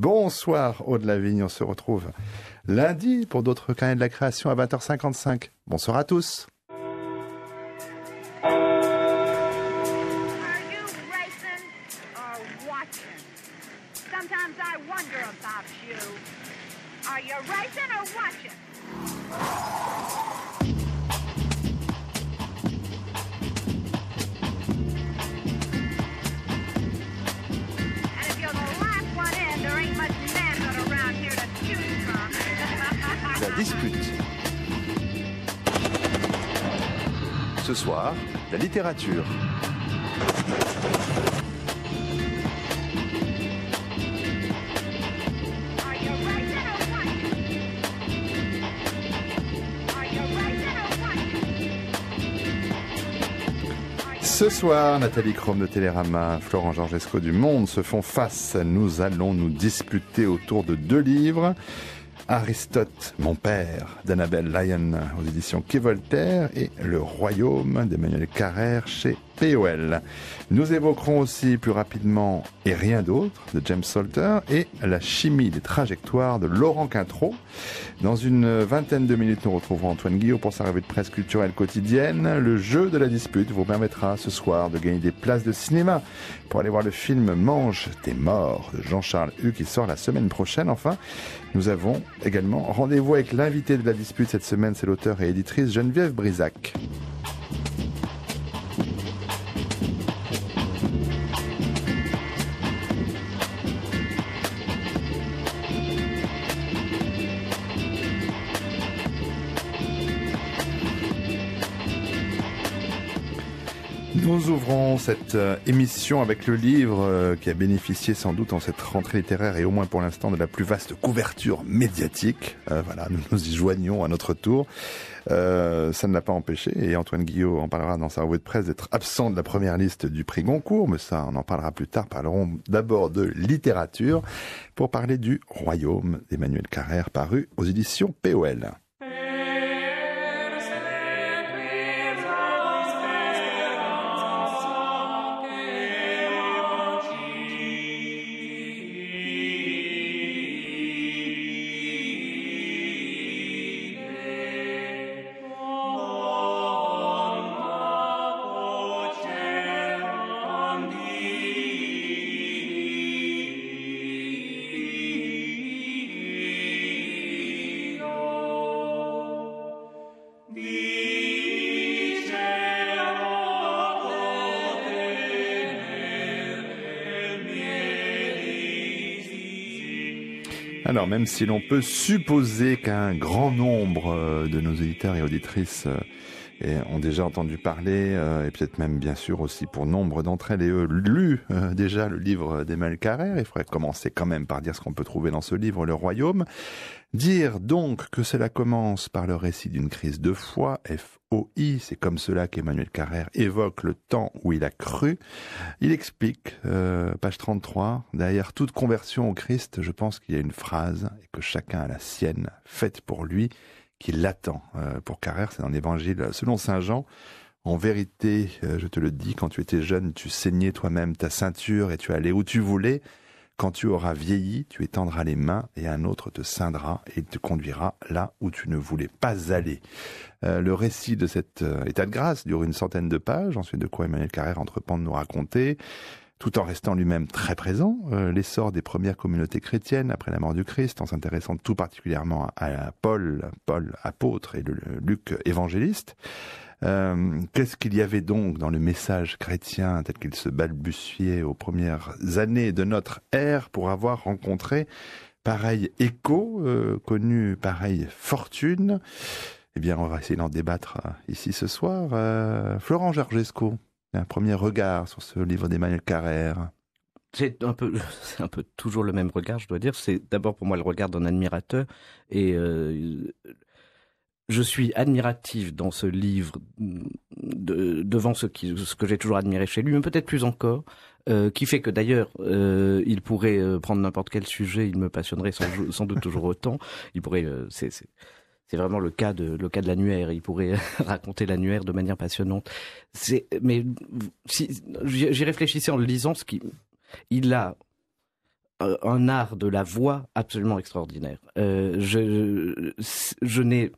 Bonsoir Aude Lavigne, on se retrouve lundi pour d'autres carnets de la création à 20h55. Bonsoir à tous. Ce soir, la littérature. Ce soir, Nathalie Chrome de Télérama, Florent Georgesco du Monde se font face. Nous allons nous disputer autour de deux livres. Aristote, mon père, d'Annabelle Lyon aux éditions Quai Voltaire et Le Royaume d'Emmanuel Carrère chez POL. Nous évoquerons aussi plus rapidement Et rien d'autre de James Salter et La chimie des trajectoires de Laurent Quintreau. Dans une vingtaine de minutes, nous retrouverons Antoine Guillaume pour sa revue de presse culturelle quotidienne. Le jeu de la dispute vous permettra ce soir de gagner des places de cinéma pour aller voir le film Mange tes morts de Jean-Charles Hu qui sort la semaine prochaine. Enfin, nous avons également rendez-vous avec l'invité de la dispute cette semaine, c'est l'auteur et éditrice Geneviève Brisac. Nous ouvrons cette euh, émission avec le livre euh, qui a bénéficié sans doute en cette rentrée littéraire et au moins pour l'instant de la plus vaste couverture médiatique. Euh, voilà, nous nous y joignons à notre tour. ça ne l'a pas empêché et Antoine Guillot en parlera dans sa revue de presse d'être absent de la première liste du prix Goncourt, mais ça on en parlera plus tard. Parlerons d'abord de littérature pour parler du Royaume d'Emmanuel Carrère paru aux éditions POL. même si l'on peut supposer qu'un grand nombre euh, de nos auditeurs et auditrices euh, et ont déjà entendu parler, euh, et peut-être même bien sûr aussi pour nombre d'entre elles et eux, lu euh, déjà le livre d'Emmanuel Carrère. Il faudrait commencer quand même par dire ce qu'on peut trouver dans ce livre, Le Royaume. Dire donc que cela commence par le récit d'une crise de foi, FOI, c'est comme cela qu'Emmanuel Carrère évoque le temps où il a cru. Il explique, euh, page 33, derrière toute conversion au Christ, je pense qu'il y a une phrase, et que chacun a la sienne, faite pour lui, qui l'attend. Euh, pour Carrère, c'est dans l'évangile selon Saint Jean. En vérité, euh, je te le dis, quand tu étais jeune, tu saignais toi-même ta ceinture et tu allais où tu voulais. Quand tu auras vieilli, tu étendras les mains et un autre te ceindra et te conduira là où tu ne voulais pas aller. Euh, le récit de cet état de grâce dure une centaine de pages, ensuite de quoi Emmanuel Carrère entreprend de nous raconter tout en restant lui-même très présent, euh, l'essor des premières communautés chrétiennes après la mort du Christ, en s'intéressant tout particulièrement à, Paul, Paul apôtre et Luc évangéliste. Euh, qu'est-ce qu'il y avait donc dans le message chrétien tel qu'il se balbutiait aux premières années de notre ère pour avoir rencontré pareil écho, euh, connu pareille fortune Eh bien, on va essayer d'en débattre ici ce soir. Florent Gergesco un premier regard sur ce livre d'Emmanuel Carrère c'est un peu, un peu toujours le même regard, je dois dire. C'est d'abord pour moi le regard d'un admirateur, et euh, je suis admiratif dans ce livre mm, devant ce, que j'ai toujours admiré chez lui, mais peut-être plus encore, euh, qui fait que d'ailleurs euh, il pourrait prendre n'importe quel sujet, il me passionnerait sans, doute toujours autant. Il pourrait, c'est vraiment le cas de le cas de l'annuaire. Il pourrait raconter l'annuaire de manière passionnante. mais si j'y réfléchissais en le lisant, ce qui il a euh, un art de la voix absolument extraordinaire. Euh, je je, n'ai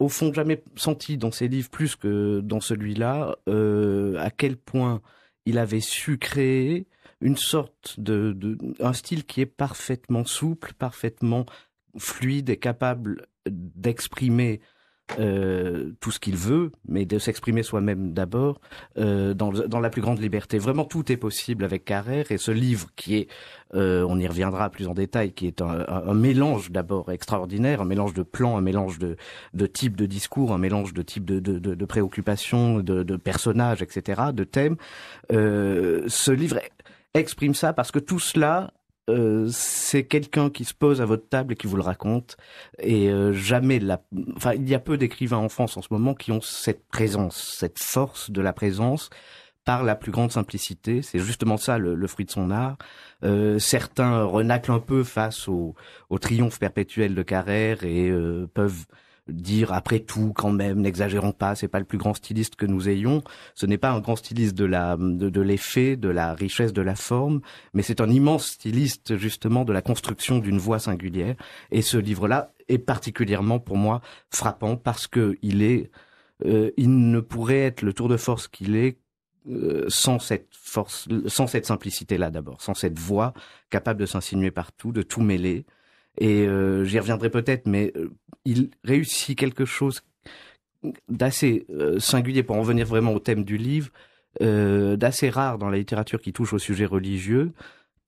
au fond jamais senti dans ses livres plus que dans celui-là euh, à quel point il avait su créer une sorte de, de un style qui est parfaitement souple, parfaitement fluide et capable d'exprimer euh, tout ce qu'il veut, mais de s'exprimer soi-même d'abord euh, dans, dans, la plus grande liberté. Vraiment, tout est possible avec Carrère et ce livre qui est, euh, on y reviendra plus en détail, qui est un, mélange d'abord extraordinaire, un mélange de plans, un mélange de, de types de discours, un mélange de types de, de, préoccupations, de, de, personnages, etc., de thèmes. ce livre exprime ça parce que tout cela euh, c'est quelqu'un qui se pose à votre table et qui vous le raconte. Et euh, jamais enfin, il y a peu d'écrivains en France en ce moment qui ont cette présence, cette force de la présence par la plus grande simplicité. C'est justement ça le, fruit de son art. Euh, certains renaclent un peu face au, au triomphe perpétuel de Carrère et peuvent dire après tout quand même, n'exagérons pas, c'est pas le plus grand styliste que nous ayons. Ce n'est pas un grand styliste de la de, l'effet, de la richesse de la forme, mais c'est un immense styliste justement de la construction d'une voix singulière. Et ce livre-là est particulièrement pour moi frappant parce que il est, euh, il ne pourrait être le tour de force qu'il est euh, sans cette force, sans cette simplicité-là d'abord, sans cette voix capable de s'insinuer partout, de tout mêler. Et euh, j'y reviendrai peut-être, mais euh, il réussit quelque chose d'assez euh, singulier pour en venir vraiment au thème du livre, d'assez rare dans la littérature qui touche au sujet religieux,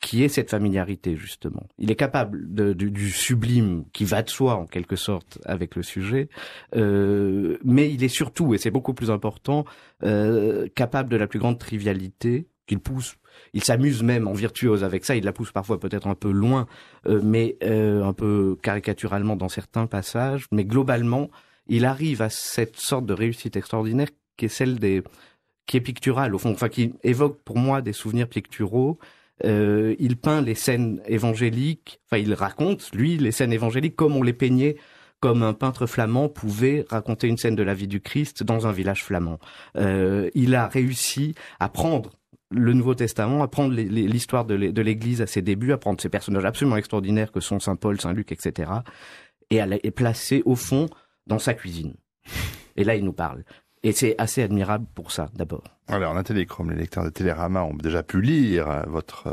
qui est cette familiarité justement. Il est capable du, sublime qui va de soi en quelque sorte avec le sujet, mais il est surtout, et c'est beaucoup plus important, capable de la plus grande trivialité qu'il pousse. Il s'amuse même en virtuose avec ça. Il la pousse parfois peut-être un peu loin, euh, mais euh, un peu caricaturalement dans certains passages. Mais globalement, il arrive à cette sorte de réussite extraordinaire qui est celle des qui est picturale au fond, enfin qui évoque pour moi des souvenirs picturaux. Euh, il peint les scènes évangéliques, enfin il raconte lui les scènes évangéliques comme on les peignait comme un peintre flamand pouvait raconter une scène de la vie du Christ dans un village flamand. il a réussi à prendre le Nouveau Testament, à prendre l'histoire de l'Église à ses débuts, à prendre ces personnages absolument extraordinaires que sont Saint Paul, Saint Luc, etc., et à les placer au fond dans sa cuisine. Et là, il nous parle. Et c'est assez admirable pour ça, d'abord. Alors, Nathalie téléchrome, les lecteurs de Télérama ont déjà pu lire euh, votre, euh,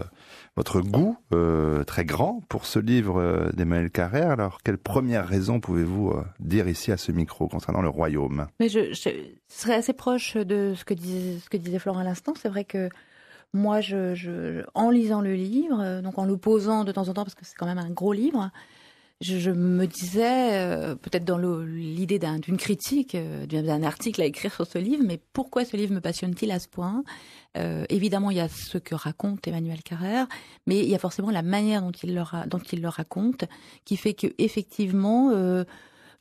votre goût euh, très grand pour ce livre d'Emmanuel Carrère. Alors, quelle première raison pouvez-vous dire ici à ce micro concernant le royaume Mais je, serais assez proche de ce que disait, ce que disait Florent à l'instant. C'est vrai que moi, je, en lisant le livre, euh, donc en le posant de temps en temps, parce que c'est quand même un gros livre, je, me disais, euh, peut-être dans l'idée d'une critique, euh, d'un article à écrire sur ce livre, mais pourquoi ce livre me passionne-t-il à ce point Évidemment, il y a ce que raconte Emmanuel Carrère, mais il y a forcément la manière dont il le, il le raconte, qui fait que effectivement.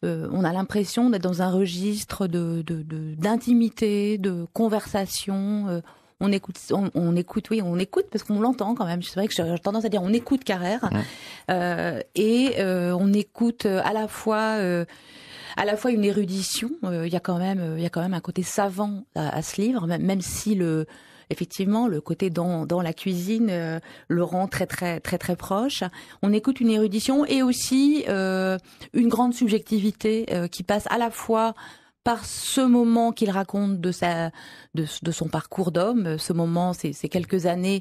on a l'impression d'être dans un registre de d'intimité, de, conversation on écoute, on, écoute, oui, on écoute parce qu'on l'entend quand même. C'est vrai que j'ai tendance à dire on écoute Carrère euh, et euh, on écoute euh, à la fois. à la fois une érudition, il y a quand même, il y a quand même un côté savant à, ce livre, même, même si le, effectivement le côté dans, dans la cuisine le rend très très très très proche. On écoute une érudition et aussi une grande subjectivité qui passe à la fois par ce moment qu'il raconte de sa de, son parcours d'homme, ce moment, ces, quelques années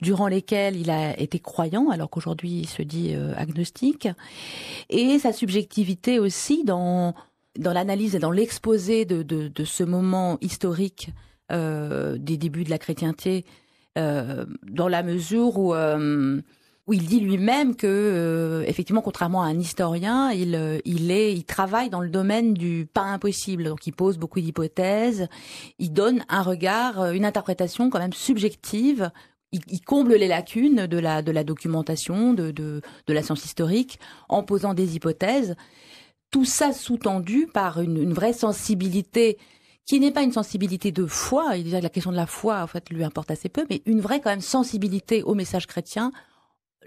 durant lesquelles il a été croyant, alors qu'aujourd'hui il se dit euh, agnostique, et sa subjectivité aussi dans dans l'analyse et dans l'exposé de, de, ce moment historique euh, des débuts de la chrétienté, euh, dans la mesure où où il dit lui-même que, euh, effectivement, contrairement à un historien, il, euh, il, est, il travaille dans le domaine du pas impossible. Donc, il pose beaucoup d'hypothèses, il donne un regard, euh, une interprétation quand même subjective. Il, comble les lacunes de la, de la documentation, de, de, de la science historique, en posant des hypothèses. Tout ça sous-tendu par une, vraie sensibilité qui n'est pas une sensibilité de foi, il que la question de la foi en fait lui importe assez peu, mais une vraie quand même sensibilité au message chrétien,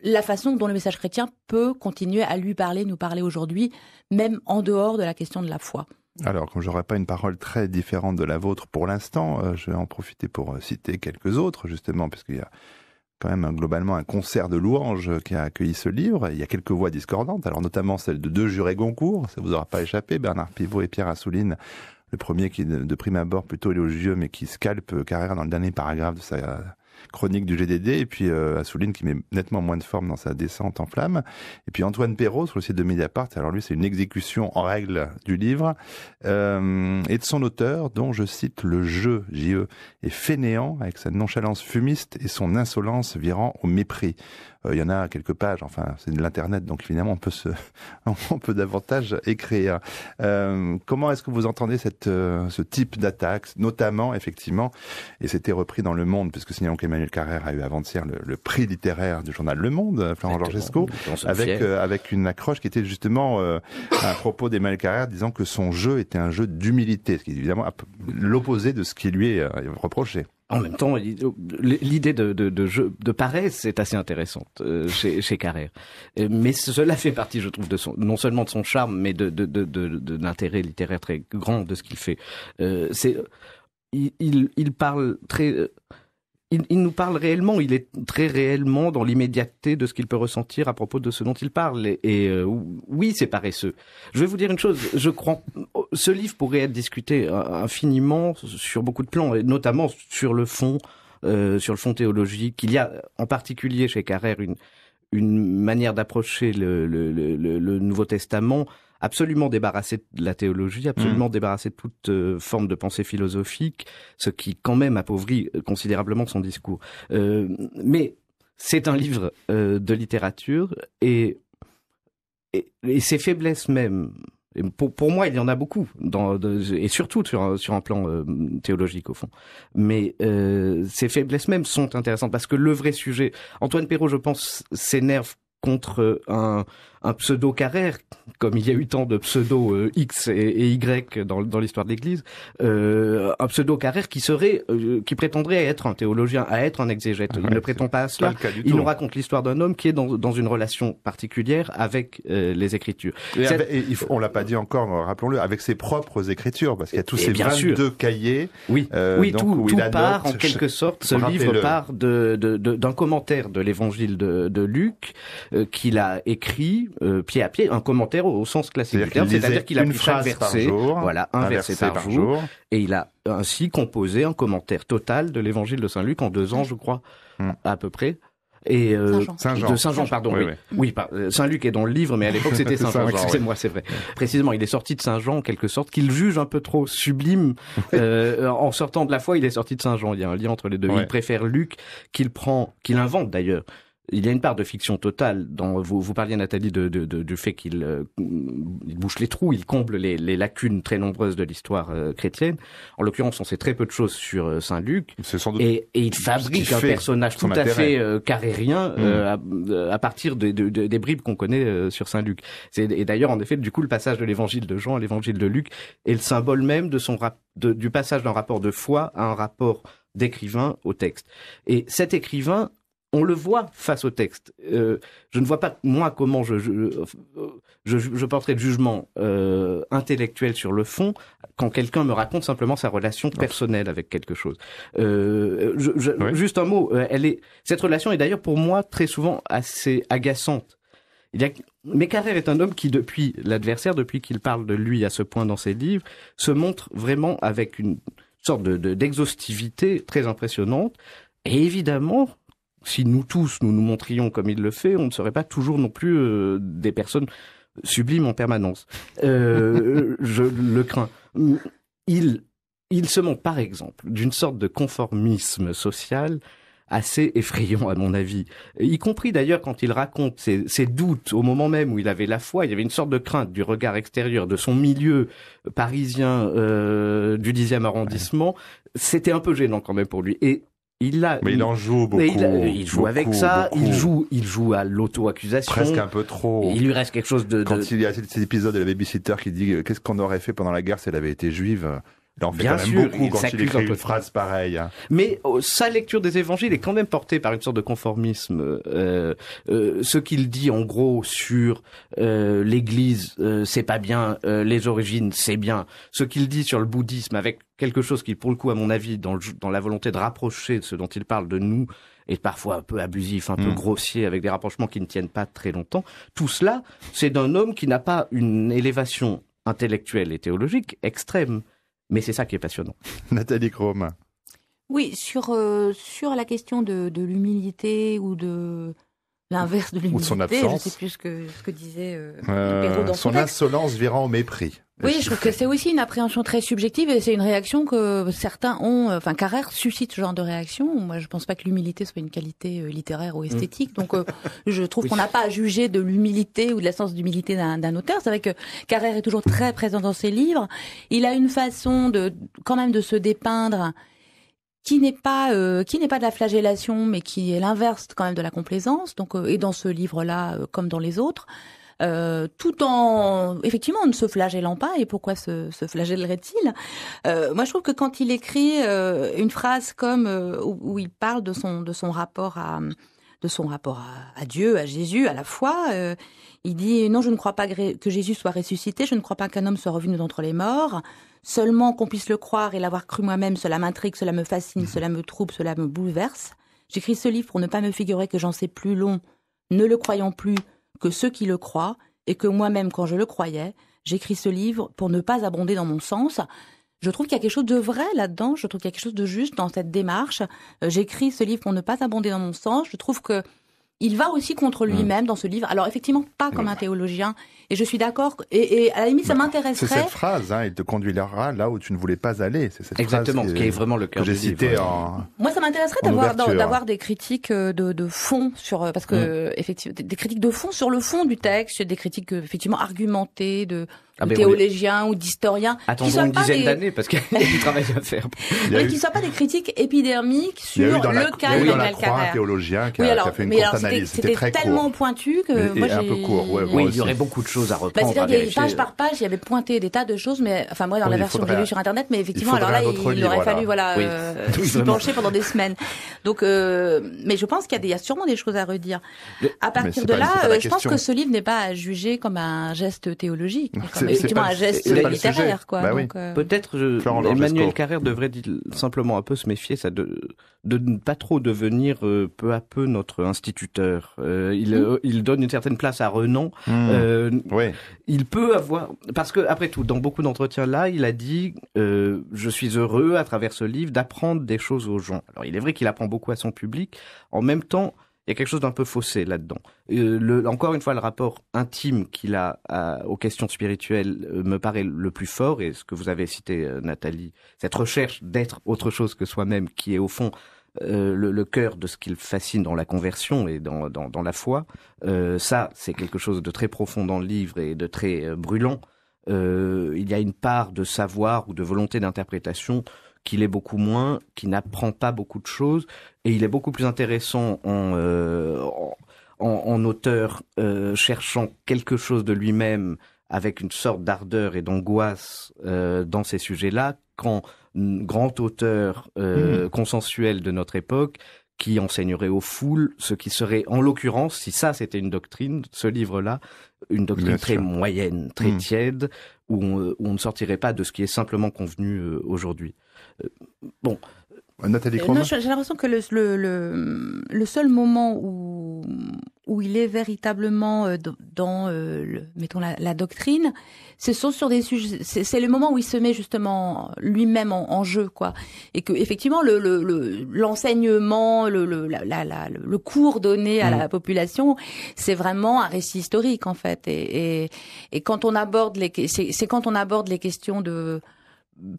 la façon dont le message chrétien peut continuer à lui parler, nous parler aujourd'hui, même en dehors de la question de la foi. Alors, comme j'aurais pas une parole très différente de la vôtre pour l'instant, euh, je vais en profiter pour euh, citer quelques autres, justement, parce qu'il y a quand même globalement un concert de louanges qui a accueilli ce livre. Il y a quelques voix discordantes, alors notamment celle de deux jurés Goncourt, ça vous aura pas échappé, Bernard Pivot et Pierre Assouline. Le premier qui, de prime abord, plutôt élogieux, mais qui scalpe carrière dans le dernier paragraphe de sa chronique du GDD, et puis euh, Assouline qui met nettement moins de forme dans sa descente en flamme. Et puis Antoine Perrault sur le site de Mediapart, alors lui c'est une exécution en règle du livre, euh, et de son auteur dont je cite le jeu, J.E., est fainéant avec sa nonchalance fumiste et son insolence virant au mépris. Euh, il y en a quelques pages. Enfin, c'est de l'internet, donc finalement on peut se, on peut davantage écrire. Euh, comment est-ce que vous entendez cette, euh, ce type d'attaque, notamment effectivement, et c'était repris dans Le Monde, puisque signalons qu'Emmanuel Carrère a eu avant-hier le, prix littéraire du journal Le Monde, Florent Georgesco, avec avec une accroche qui était justement à propos d'Emmanuel Carrère, disant que son jeu était un jeu d'humilité, ce qui est évidemment l'opposé de ce qui lui est reproché. En même temps, l'idée de, de, de, jeu de paresse est assez intéressante euh, chez, chez Carrère. Euh, mais cela fait partie, je trouve, de son, non seulement de son charme, mais de, de, de, l'intérêt littéraire très grand de ce qu'il fait. Euh, c'est, il, il, parle très il, nous parle réellement, il est très réellement dans l'immédiateté de ce qu'il peut ressentir à propos de ce dont il parle. Et, euh, oui, c'est paresseux. Je vais vous dire une chose, je crois, ce livre pourrait être discuté infiniment sur beaucoup de plans, et notamment sur le fond, euh, sur le fond théologique. Il y a en particulier chez Carrère une, une manière d'approcher le, Nouveau Testament absolument débarrassé de la théologie, absolument mm. débarrassé de toute euh, forme de pensée philosophique, ce qui quand même appauvrit euh, considérablement son discours. Euh, mais c'est un livre de littérature et, et, et ses faiblesses même pour, moi, il y en a beaucoup, et surtout sur, un plan euh, théologique au fond. Mais euh, ces faiblesses même sont intéressantes parce que le vrai sujet, Antoine Perrault, je pense, s'énerve contre un, un pseudo carré, comme il y a eu tant de pseudo euh, X et, Y dans, l'histoire de l'Église, euh, un pseudo Carrère qui serait, euh, qui prétendrait être un théologien, à être un exégète. il ne prétend pas à cela. il nous raconte l'histoire d'un homme qui est dans, une relation particulière avec les Écritures. Et, on l'a pas dit encore, rappelons-le, avec ses propres Écritures, parce qu'il y a tous ces 22 sûr. cahiers. Oui, oui tout, où part en quelque sorte. Ce livre part d'un de, de, commentaire de l'Évangile de, Luc qu'il a écrit euh, pied à pied un commentaire au, sens classique du terme, c'est-à-dire qu'il a une voilà, un, verset, par, jour, et il a ainsi composé un commentaire total de l'évangile de Saint Luc en deux ans, je crois, hmm. à peu près et euh, Saint -Jean. de Saint Jean, pardon. Oui, euh, Saint Luc est dans le livre, mais à l'époque c'était Saint Jean. C'est moi c'est vrai. Précisément, il est sorti de Saint Jean en quelque sorte, qu'il juge un peu trop sublime. en sortant de la foi, il est sorti de Saint Jean. Il y a un lien entre les deux. Il préfère Luc, qu'il prend, qu'il invente d'ailleurs, il y a une part de fiction totale. Dans, vous, vous parliez, Nathalie, de, du fait qu'il euh, bouche les trous, il comble les, lacunes très nombreuses de l'histoire euh, chrétienne. En l'occurrence, on sait très peu de choses sur euh, Saint Luc. Et, et, il fabrique un personnage tout à fait mmh. à, partir des bribes qu'on connaît sur Saint Luc. Et d'ailleurs, en effet, du coup, le passage de l'évangile de Jean à l'évangile de Luc est le symbole même de son du passage d'un rapport de foi à un rapport d'écrivain au texte. Et cet écrivain, on le voit face au texte. Euh, je ne vois pas, moi, comment je, je, je, porterai de jugement euh, intellectuel sur le fond quand quelqu'un me raconte simplement sa relation personnelle avec quelque chose. Euh, Juste un mot, euh, elle est, cette relation est d'ailleurs pour moi très souvent assez agaçante. Il y a, mais est un homme qui, depuis l'adversaire, depuis qu'il parle de lui à ce point dans ses livres, se montre vraiment avec une sorte d'exhaustivité de, d'exhaustivité très impressionnante. Et évidemment, si nous tous, nous nous montrions comme il le fait, on ne serait pas toujours non plus euh, des personnes sublimes en permanence. Euh, je le crains. Il, il se montre, par exemple, d'une sorte de conformisme social assez effrayant à mon avis. Y compris d'ailleurs quand il raconte ses, doutes au moment même où il avait la foi, il y avait une sorte de crainte du regard extérieur, de son milieu parisien euh, du 10e arrondissement. C'était un peu gênant quand même pour lui. Et il mais il, en joue beaucoup. Il, joue avec ça. Il joue, il joue à l'auto-accusation. Presque un peu trop. Il lui reste quelque chose de. Quand il y a cet épisode de la babysitter qui dit euh, qu'est-ce qu'on aurait fait pendant la guerre si elle avait été juive, euh, Bien sûr, beaucoup il quand il écrit une phrase pareille. Mais oh, sa lecture des évangiles est quand même portée par une sorte de conformisme. Euh, euh ce qu'il dit en gros sur euh, l'Église, euh, c'est pas bien, euh, les origines, c'est bien. Ce qu'il dit sur le bouddhisme, avec quelque chose qui, pour le coup, à mon avis, dans, dans la volonté de rapprocher ce dont il parle de nous, est parfois un peu abusif, un peu hmm. grossier, avec des rapprochements qui ne tiennent pas très longtemps. Tout cela, c'est d'un homme qui n'a pas une élévation intellectuelle et théologique extrême. Mais c'est ça qui est passionnant. Nathalie Chrome. Oui, sur, euh, sur la question de l'humilité ou de l'inverse de l'humilité. Ou son absence. plus ce que, ce que disait euh, euh dans son, son insolence virant au mépris. Oui, je trouve que c'est aussi une appréhension très subjective et c'est une réaction que certains ont. Euh, enfin, Carrère suscite ce genre de réaction. Moi, je pense pas que l'humilité soit une qualité euh, littéraire ou esthétique. Mm. Donc, je trouve qu'on n'a pas à juger de l'humilité ou de la d'humilité d'un auteur. C'est vrai que Carrère est toujours très présent dans ses livres. Il a une façon de, quand même, de se dépeindre qui n'est pas euh, qui n'est pas de la flagellation, mais qui est l'inverse quand même de la complaisance. Donc, euh, et dans ce livre-là, euh, comme dans les autres, tout en effectivement ne se flagellant pas. Et pourquoi se, se flagellerait-il Moi, je trouve que quand il écrit une phrase comme où, il parle de son de son rapport à de son rapport à, à Dieu, à Jésus, à la foi. il dit non, je ne crois pas que Jésus soit ressuscité. Je ne crois pas qu'un homme soit revenu d'entre les morts. Seulement qu'on puisse le croire et l'avoir cru moi-même, cela m'intrigue, cela me fascine, mhm. cela me trouble, cela me bouleverse. J'écris ce livre pour ne pas me figurer que j'en sais plus long, ne le croyant plus que ceux qui le croient, et que moi-même, quand je le croyais, j'écris ce livre pour ne pas abonder dans mon sens. Je trouve qu'il y a quelque chose de vrai là-dedans, je trouve qu'il y a quelque chose de juste dans cette démarche. Euh, j'écris ce livre pour ne pas abonder dans mon sens. Je trouve que il va aussi contre mm. lui-même dans ce livre. Alors effectivement, pas comme un théologien. Et je suis d'accord. Et, à la limite, ça bah, m'intéresserait. C'est cette phrase, hein, il te conduira là où tu ne voulais pas aller. C'est cette phrase qui est, qui est vraiment le cœur du cité Moi, ça m'intéresserait d'avoir d'avoir des critiques euh, de, fond sur euh, parce que mm. effectivement des critiques de fond sur le fond du texte, des critiques euh, effectivement argumentées de ah théologien, théologiens ou d'historien... Attendons une dizaine des... d'années parce qu'il y a du travail à faire. Mais qui ne soit pas des critiques épidermiques sur le cas de Il y a un théologien qui, a, fait une courte analyse. C'était tellement pointu que moi Oui, il y aurait beaucoup de choses à bah, reprendre. C'est-à-dire page par page, il y avait pointé des tas de choses, mais enfin moi dans la version que j'ai lue sur Internet, mais effectivement, alors là, il aurait fallu voilà euh, s'y pencher pendant des semaines. Donc, euh, mais je pense qu'il y a sûrement des choses à redire. À partir de là, euh, je pense que ce livre n'est pas à juger comme un geste théologique. effectivement un geste littéraire. Quoi, bah euh. Peut-être Emmanuel Carrère devrait simplement un peu se méfier ça, de, de ne pas trop devenir euh, peu à peu notre instituteur. Euh, il, mmh. euh, il, donne une certaine place à Renan. Mmh. Ouais. Il peut avoir... Parce que, après tout, dans beaucoup d'entretiens là, il a dit Je suis heureux, à travers ce livre, d'apprendre des choses aux gens ». Alors, il est vrai qu'il apprend beaucoup à son public. En même temps il y a quelque chose d'un peu faussé là-dedans. Euh, encore une fois, le rapport intime qu'il a aux questions spirituelles euh, me paraît le plus fort, et ce que vous avez cité, euh, Nathalie, cette recherche d'être autre chose que soi-même, qui est au fond le, cœur de ce qu'il fascine dans la conversion et dans la foi, ça, c'est quelque chose de très profond dans le livre et de très brûlant. il y a une part de savoir ou de volonté d'interprétation qu'il est beaucoup moins, qui n'apprend pas beaucoup de choses, et il est beaucoup plus intéressant en, euh, auteur euh, cherchant quelque chose de lui-même avec une sorte d'ardeur et d'angoisse euh, dans ces sujets-là qu'en grand auteur hmm. consensuel de notre époque qui enseignerait aux foules ce qui serait, en l'occurrence, si ça c'était une doctrine, ce livre-là, une doctrine très moyenne, très hmm. tiède, où on, ne sortirait pas de ce qui est simplement convenu aujourd'hui bon. Euh, Nathalie euh, J'ai l'impression que le, le, seul moment où, où il est véritablement euh, dans, mettons, la, doctrine, ce sont sur des sujets. C'est le moment où il se met justement lui-même en, jeu, quoi. Et que effectivement, l'enseignement, le, cours donné à mm. la population, c'est vraiment un récit historique en fait. Et, et quand on aborde les, c'est quand on aborde les questions de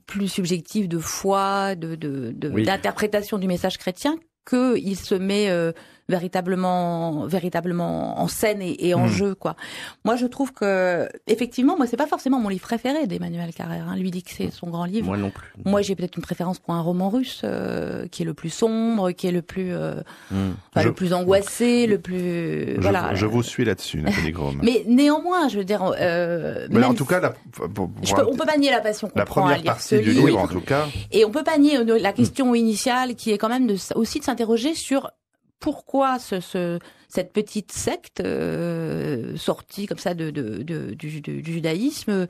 plus subjectif de foi, de d'interprétation du message chrétien qu'il se met euh, véritablement, véritablement en scène et, en hmm. jeu, quoi. Moi, je trouve que, effectivement, moi, c'est pas forcément mon livre préféré d'Emmanuel Carrère. Hein. Lui dit que c'est son grand livre. Moi non plus. Moi, j'ai peut-être une préférence pour un roman russe euh, qui est le plus sombre, qui est le plus, euh, hmm. le plus angoissé, le plus. Je, voilà. Je vous suis là-dessus, Mais néanmoins, je veux dire. Euh, mais en tout cas, on peut pas nier la passion. La première partie du livre, livre, en tout cas. Et on peut pas nier la hmm. question initiale qui est quand même de, aussi de s'interroger sur pourquoi ce, ce, cette petite secte euh, sortie comme ça de, de, de du, du, judaïsme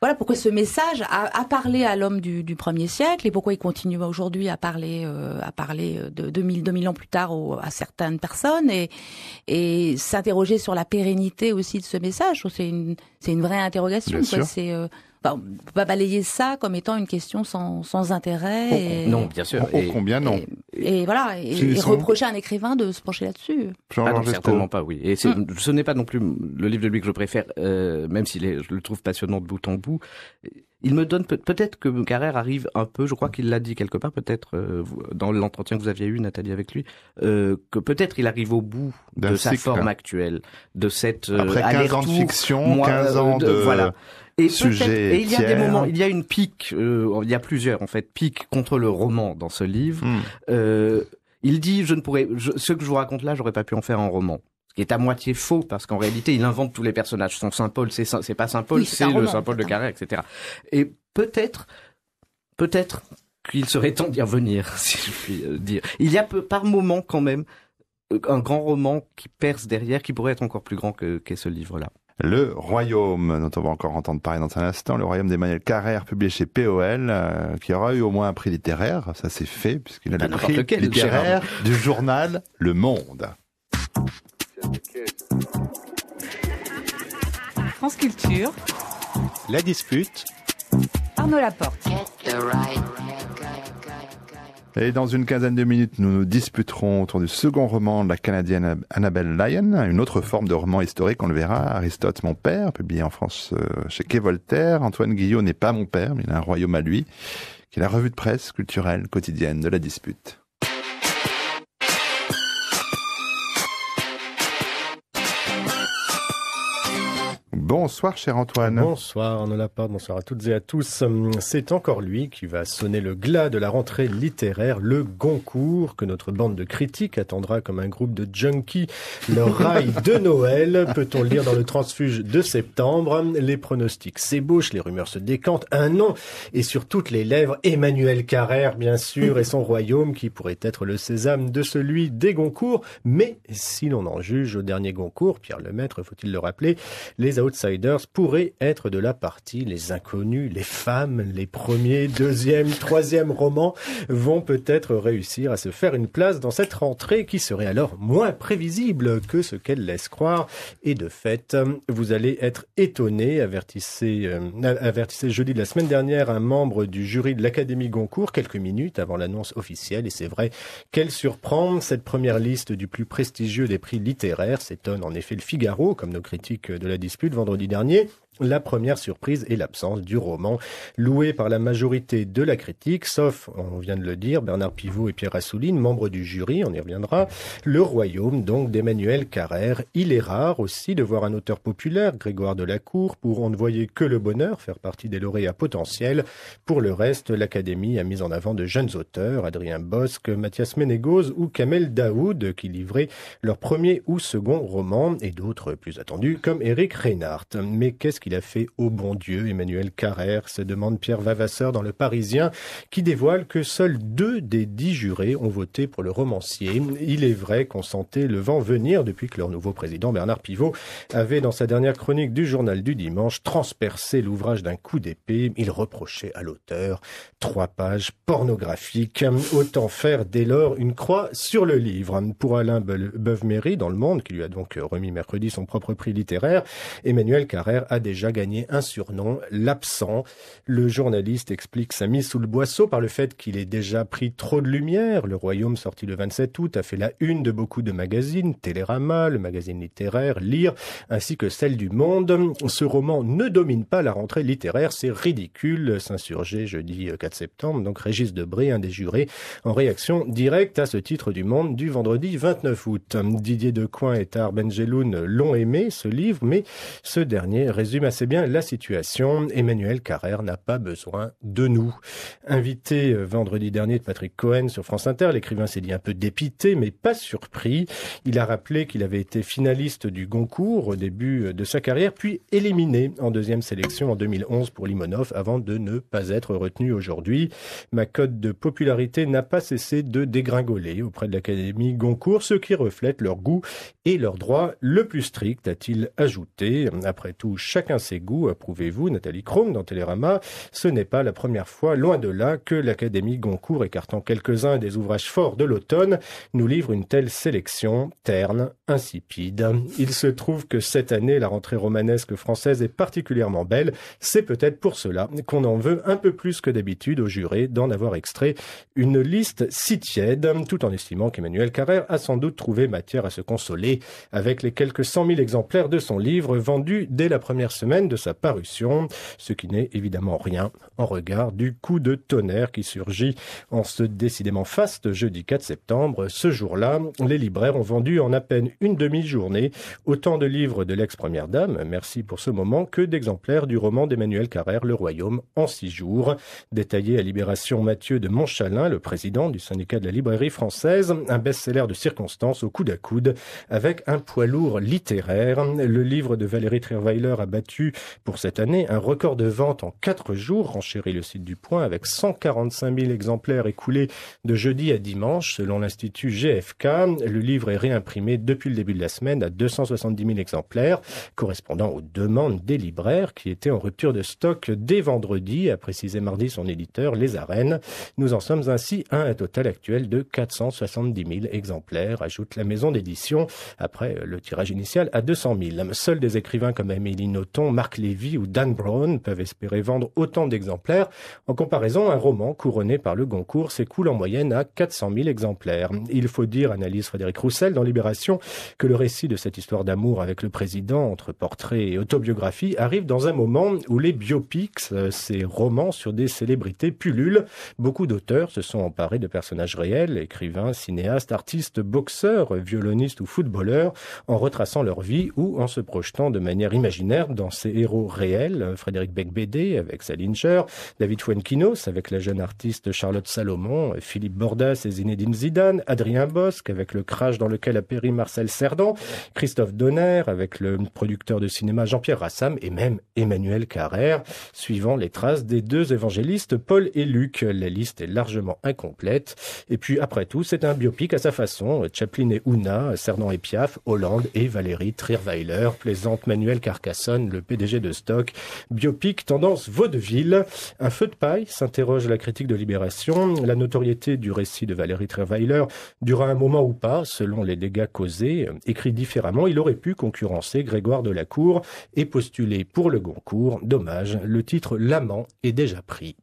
voilà pourquoi ce message a, a parlé à l'homme du, du, premier siècle et pourquoi il continue aujourd'hui à parler euh, à parler de 2000 2000 ans plus tard à certaines personnes et et s'interroger sur la pérennité aussi de ce message c'est une c'est une vraie interrogation c'est euh, bah, on peut pas balayer ça comme étant une question sans, intérêt. Oh, oh, non, bien sûr. Oh, et combien non. Et, voilà, et, reprocher à un écrivain de se pencher là-dessus. Ah, certainement pas, oui. Et mm. ce n'est pas non plus le livre de lui que je préfère, euh, même si je le trouve passionnant de bout en bout. Il me donne peut-être que Carrère arrive un peu, je crois qu'il l'a dit quelque part, peut-être euh, dans l'entretien que vous aviez eu, Nathalie, avec lui, euh, que peut-être il arrive au bout de sa forme actuelle, de cette après 15 ans de fiction, 15 ans et, il y a des moments, il y a une pique, euh, il y a plusieurs en fait, piques contre le roman dans ce livre. Hmm. Euh, il dit, je ne pourrais, ce que je vous raconte là, j'aurais pas pu en faire un roman Ce qui est à moitié faux parce qu'en réalité il invente tous les personnages. Son Saint Paul, c'est c'est pas Saint Paul, c'est le Saint Paul de Carré, etc. Et peut-être, peut-être qu'il serait temps d'y revenir, si je puis euh, dire. Il y a par moment quand même un grand roman qui perce derrière, qui pourrait être encore plus grand que qu'est ce livre-là le royaume dont on va encore entendre parler dans un instant, le royaume d'Emmanuel Carrère, publié chez POL, euh, qui aura eu au moins un prix littéraire, ça c'est fait, puisqu'il a le prix littéraire du journal Le Monde. France Culture. La dispute. Arnaud Laporte. Et dans une quinzaine de minutes, nous nous disputerons autour du second roman de la Canadienne Annabelle Lyon, une autre forme de roman historique, on le verra, Aristote, mon père, publié en France euh, chez Quai Voltaire. Antoine Guillot n'est pas mon père, mais il a un royaume à lui, qui est la revue de presse culturelle quotidienne de la dispute. Bonsoir, cher Antoine. Bonsoir, l'a pas. Bonsoir à toutes et à tous. Hum, c'est encore lui qui va sonner le glas de la rentrée littéraire, le Goncourt, que notre bande de critiques attendra comme un groupe de junkies. Le rail de Noël, peut-on lire dans le transfuge de septembre. Les pronostics s'ébauchent, les rumeurs se décantent. Un nom et sur toutes les lèvres, Emmanuel Carrère, bien sûr, et son royaume qui pourrait être le sésame de celui des Goncourt. Mais si l'on en juge au dernier Goncourt, Pierre Lemaître, faut-il le rappeler, les outsiders pourraient être de la partie. Les inconnus, les femmes, les premiers, deuxième, troisième romans vont peut-être réussir à se faire une place dans cette rentrée qui serait alors moins prévisible que ce qu'elle laisse croire. Et de fait, vous allez être étonné, avertissez, euh, avertissez jeudi de la semaine dernière un membre du jury de l'Académie Goncourt quelques minutes avant l'annonce officielle. Et c'est vrai, qu'elle surprend cette première liste du plus prestigieux des prix littéraires. S'étonne en effet le Figaro, comme nos critiques de la dispute vendredi vendredi dernier, la première surprise est l'absence du roman, loué par la majorité de la critique, sauf, on vient de le dire, Bernard Pivot et Pierre Assouline, membres du jury, on y reviendra, le royaume donc d'Emmanuel Carrère. Il est rare aussi de voir un auteur populaire, Grégoire Delacour, pour On ne voyait que le bonheur, faire partie des lauréats potentiels. Pour le reste, l'Académie a mis en avant de jeunes auteurs, Adrien Bosque, Mathias Ménégoz ou Kamel Daoud, qui livraient leur premier ou second roman, et d'autres plus attendus, comme Éric Reinhardt. Mais qu'est-ce il a fait au bon Dieu. Emmanuel Carrère se demande Pierre Vavasseur dans Le Parisien, qui dévoile que seuls deux des dix jurés ont voté pour le romancier. Il est vrai qu'on sentait le vent venir depuis que leur nouveau président Bernard Pivot avait, dans sa dernière chronique du journal du dimanche, transpercé l'ouvrage d'un coup d'épée. Il reprochait à l'auteur trois pages pornographiques. Autant faire dès lors une croix sur le livre. Pour Alain Beuve-Méry, dans Le Monde, qui lui a donc remis mercredi son propre prix littéraire, Emmanuel Carrère a déjà gagné un surnom, l'absent. Le journaliste explique sa mise sous le boisseau par le fait qu'il ait déjà pris trop de lumière. Le Royaume, sorti le 27 août, a fait la une de beaucoup de magazines, Télérama, le magazine littéraire, Lire, ainsi que celle du Monde. Ce roman ne domine pas la rentrée littéraire, c'est ridicule, s'insurgeait jeudi 4 septembre, donc Régis Debré, un des jurés, en réaction directe à ce titre du Monde du vendredi 29 août. Didier Decoin et Tar Benjeloun l'ont aimé, ce livre, mais ce dernier résume résume assez bien la situation. Emmanuel Carrère n'a pas besoin de nous. Invité euh, vendredi dernier de Patrick Cohen sur France Inter, l'écrivain s'est dit un peu dépité, mais pas surpris. Il a rappelé qu'il avait été finaliste du Goncourt au début euh, de sa carrière, puis éliminé en deuxième sélection en 2011 pour Limonov avant de ne pas être retenu aujourd'hui. Ma cote de popularité n'a pas cessé de dégringoler auprès de l'Académie Goncourt, ce qui reflète leur goût et leur droit le plus strict, a-t-il ajouté. Après tout, chaque ses goûts, approuvez-vous, Nathalie Chrome dans Télérama. Ce n'est pas la première fois, loin de là, que l'Académie Goncourt, écartant quelques-uns des ouvrages forts de l'automne, nous livre une telle sélection, terne, insipide. Il se trouve que cette année, la rentrée romanesque française est particulièrement belle. C'est peut-être pour cela qu'on en veut un peu plus que d'habitude aux jurés d'en avoir extrait une liste si tiède, tout en estimant qu'Emmanuel Carrère a sans doute trouvé matière à se consoler avec les quelques cent mille exemplaires de son livre vendus dès la première semaine de sa parution, ce qui n'est évidemment rien en regard du coup de tonnerre qui surgit en ce décidément faste jeudi 4 septembre. Ce jour-là, les libraires ont vendu en à peine une demi-journée autant de livres de l'ex-première dame, merci pour ce moment, que d'exemplaires du roman d'Emmanuel Carrère, Le Royaume, en six jours. Détaillé à Libération Mathieu de Montchalin, le président du syndicat de la librairie française, un best-seller de circonstances au coude à coude avec un poids lourd littéraire. Le livre de Valérie Trierweiler a battu pour cette année un record de vente en 4 jours, renchérit le site du Point, avec 145 000 exemplaires écoulés de jeudi à dimanche, selon l'Institut GFK. Le livre est réimprimé depuis le début de la semaine à 270 000 exemplaires, correspondant aux demandes des libraires qui étaient en rupture de stock dès vendredi, a précisé mardi son éditeur, Les Arènes. Nous en sommes ainsi à un total actuel de 470 000 exemplaires, ajoute la maison d'édition, après le tirage initial à 200 000. Seuls des écrivains comme Amélie Nothomb Marc ou Dan Brown peuvent espérer vendre autant d'exemplaires. En comparaison, un roman couronné par le Goncourt s'écoule en moyenne à 400 000 exemplaires. Il faut dire, analyse Frédéric Roussel dans Libération, que le récit de cette histoire d'amour avec le président entre portrait et autobiographie arrive dans un moment où les biopics, euh, ces romans sur des célébrités, pullulent. Beaucoup d'auteurs se sont emparés de personnages réels, écrivains, cinéastes, artistes, boxeurs, violonistes ou footballeurs, en retraçant leur vie ou en se projetant de manière imaginaire dans ses héros réels, Frédéric Beck-Bédé avec Salinger, David Fuenquinos avec la jeune artiste Charlotte Salomon, Philippe Bordas et Zinedine Zidane, Adrien Bosque avec le crash dans lequel a péri Marcel Cerdan, Christophe Donner avec le producteur de cinéma Jean-Pierre Rassam et même Emmanuel Carrère, suivant les traces des deux évangélistes Paul et Luc. La liste est largement incomplète. Et puis après tout, c'est un biopic à sa façon. Chaplin et una Cerdan et Piaf, Hollande et Valérie Trierweiler, plaisante Manuel Carcassonne, le PDG de Stock. Biopic, tendance vaudeville. Un feu de paille, s'interroge la critique de Libération. La notoriété du récit de Valérie treweiler dura un moment ou pas, selon les dégâts causés. Euh, Écrit différemment, il aurait pu concurrencer Grégoire de la Cour et postuler pour le Goncourt. Dommage, le titre L'amant est déjà pris.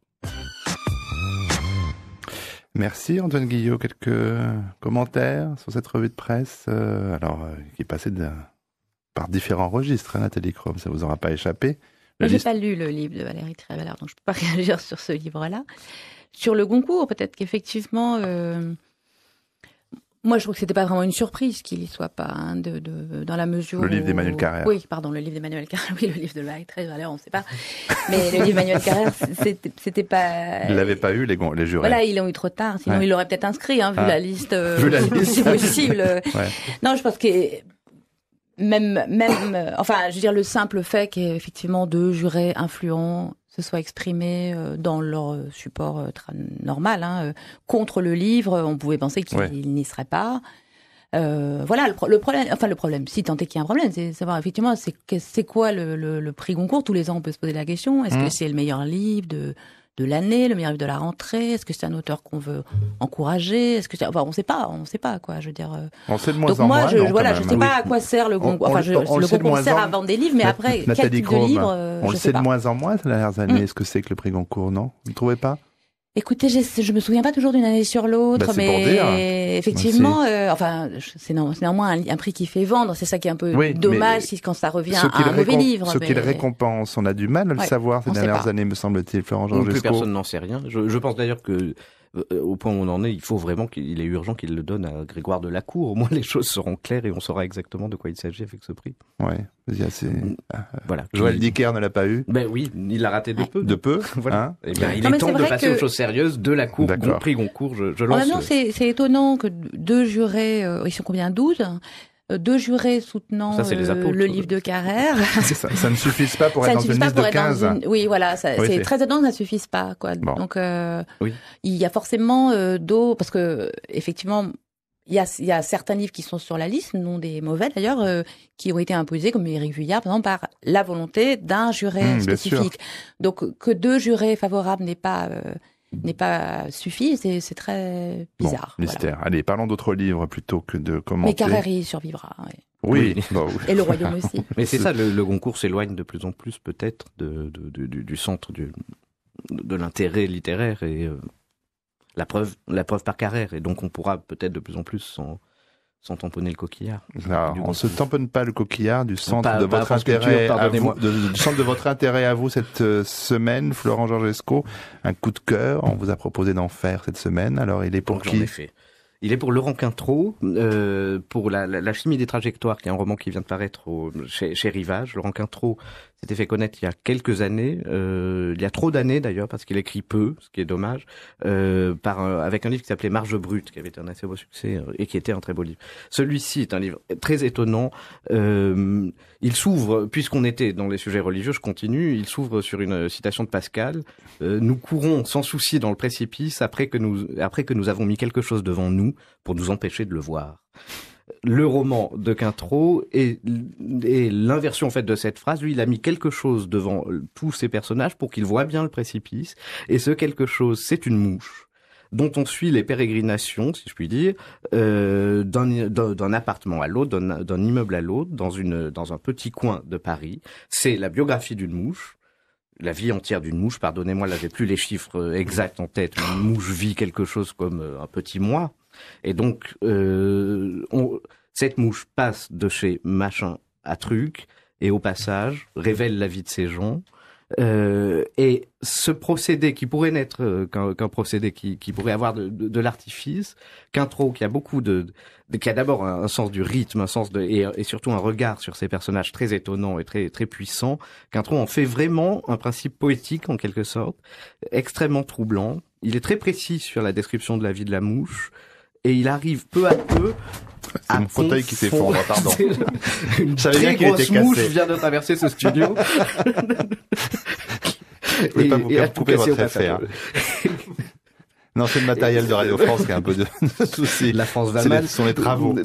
Merci Antoine Guillot. Quelques commentaires sur cette revue de presse, euh, alors euh, qui est passée d'un par différents registres, hein, Nathalie Chrome, ça vous aura pas échappé. Je n'ai pas lu le livre de Valérie Trévalard, donc je ne peux pas réagir sur ce livre-là. Sur le Goncourt, peut-être qu'effectivement, euh, moi je trouve que c'était pas vraiment une surprise qu'il y soit pas, hein, de, de, dans la mesure. Le livre d'Emmanuel Carrère. Oui, pardon, le livre d'Emmanuel Carrère, oui, le livre de Valérie Trévalard, on ne sait pas. Mais le livre d'Emmanuel Carrère, c'était pas. Il n'avait pas eu les, les jurés. Voilà, ils l'ont eu trop tard. Sinon, il ils peut-être inscrit, hein, vu, ah. la liste, euh, si possible. Non, je pense que même, même, euh, enfin, je veux dire, le simple fait qu'effectivement deux jurés influents se soient exprimés euh, dans leur euh, support normal hein, contre le livre, on pouvait penser qu'il n'y serait pas. voilà, le, problème, enfin le problème, si tant est qu'il y a un problème, c'est savoir effectivement c'est quoi le, le, prix Goncourt. Tous les ans, on peut se poser la question est-ce que mmh. c'est le meilleur livre de de l'année, le meilleur de la rentrée Est-ce que c'est un auteur qu'on veut encourager Est-ce que enfin on sait pas, on sait pas quoi, je veux dire. Euh. On sait de moins Donc en moi, je, voilà, je sais pas à quoi sert le concours. Enfin, le concours sert à vendre des livres, mais après quel type de livre euh, On le sait de moins en moins ces dernières années. Mm. Est-ce que c'est que le prix Goncourt Non, vous ne trouvez pas Écoutez, je, me souviens pas toujours d'une année sur l'autre, bah, mais effectivement, euh, enfin, c'est néanmoins un, prix qui fait vendre. C'est ça qui est un peu dommage si, quand ça revient à un mauvais livre. Ce qu'il récompense, on a du mal à le savoir ces dernières années, me semble-t-il, Florent Jean Plus personne n'en sait rien. je pense d'ailleurs que euh, au point où on en est, il faut vraiment qu'il est urgent qu'il le donne à Grégoire de la Cour. Au moins, les choses seront claires et on saura exactement de quoi il s'agit avec ce prix. Ouais, mm. ah, Voilà. Joël Dicker ne l'a pas eu. Ben oui, il l'a raté de ah, peu. De peu. voilà. Hein. Eh bien, il est temps de passer aux choses sérieuses de la Cour, prix Goncourt. Je, je ah, lance. c'est étonnant que deux jurés, euh, ils sont combien 12 euh, deux jurés soutenant euh, le livre de Carrère. ça, ne suffit pas pour être dans une liste de 15. Oui, voilà, c'est très étonnant que ça ne suffise pas. Quoi. Donc, euh, il y a forcément d'autres... Parce que, effectivement, il y, a, il y, certains livres qui sont sur la liste, non des mauvais d'ailleurs, qui ont été imposés, comme Éric Vuillard, par exemple, par la volonté d'un juré mmh, spécifique. Donc que deux jurés favorables n'est pas n'est pas suffisant C'est très bizarre. mystère. Allez, parlons d'autres livres plutôt que de comment Mais y survivra. Bah oui. Et le royaume aussi. Mais c'est ça, le, Goncourt concours s'éloigne de plus en plus peut-être de, du, centre du, de l'intérêt littéraire et euh, la, preuve, la preuve par Carrère. Et donc on pourra peut-être de plus en plus sans tamponner le coquillard. on ne se tamponne pas le coquillard du centre de votre intérêt à vous, votre intérêt à vous cette euh, semaine, Florent Georgesco. Un coup de cœur, on vous a proposé d'en faire cette semaine. Alors il est pour qui il est pour Laurent Quintreau, euh, pour la, la, chimie des trajectoires, qui est un roman qui vient de paraître chez, chez, Rivage. Laurent Quintreau s'était fait connaître il y a quelques années, euh, il y a trop d'années d'ailleurs, parce qu'il écrit peu, ce qui est dommage, euh, par, avec un livre qui s'appelait Marge Brute, qui avait été un assez beau succès euh, et qui était un très beau livre. Celui-ci est un livre très étonnant. Euh, il s'ouvre, puisqu'on était dans les sujets religieux, je continue, il s'ouvre sur une citation de Pascal. Euh, nous courons sans souci dans le précipice après que nous, après que nous avons mis quelque chose devant nous pour nous empêcher de le voir. Le roman de Quintro est, l'inversion en de cette phrase. Lui, il a mis quelque chose devant euh, tous ses personnages pour qu'ils voient bien le précipice. Et ce quelque chose, c'est une mouche dont on suit les pérégrinations, si je puis dire, euh, d'un appartement à l'autre, d'un immeuble à l'autre, dans, un petit coin de Paris. C'est la biographie d'une mouche, la vie entière d'une mouche, pardonnez-moi, je j'ai plus les chiffres euh, exacts en tête, une mouche vit quelque chose comme un petit mois. Et donc, euh, cette mouche passe de chez machin à truc, et au passage, révèle la vie de ces gens. Euh, et ce procédé qui pourrait n'être euh, qu'un procédé qui, pourrait avoir de, l'artifice, qu'un truc qui a beaucoup de, qui a d'abord un, sens du rythme, un sens de et, surtout un regard sur ces personnages très étonnants et très très puissants, qu'un truc en fait vraiment un principe poétique en quelque sorte, extrêmement troublant. Il est très précis sur la description de la vie de la mouche et il arrive peu à peu à fauteuil qui s'effondre, pardon. Une très grosse mouche vient de traverser ce studio. Vous pouvez pas vous faire couper votre affaire. Hein. non, c'est le matériel de Radio France qui a un peu de, souci. La France va Ce sont les travaux.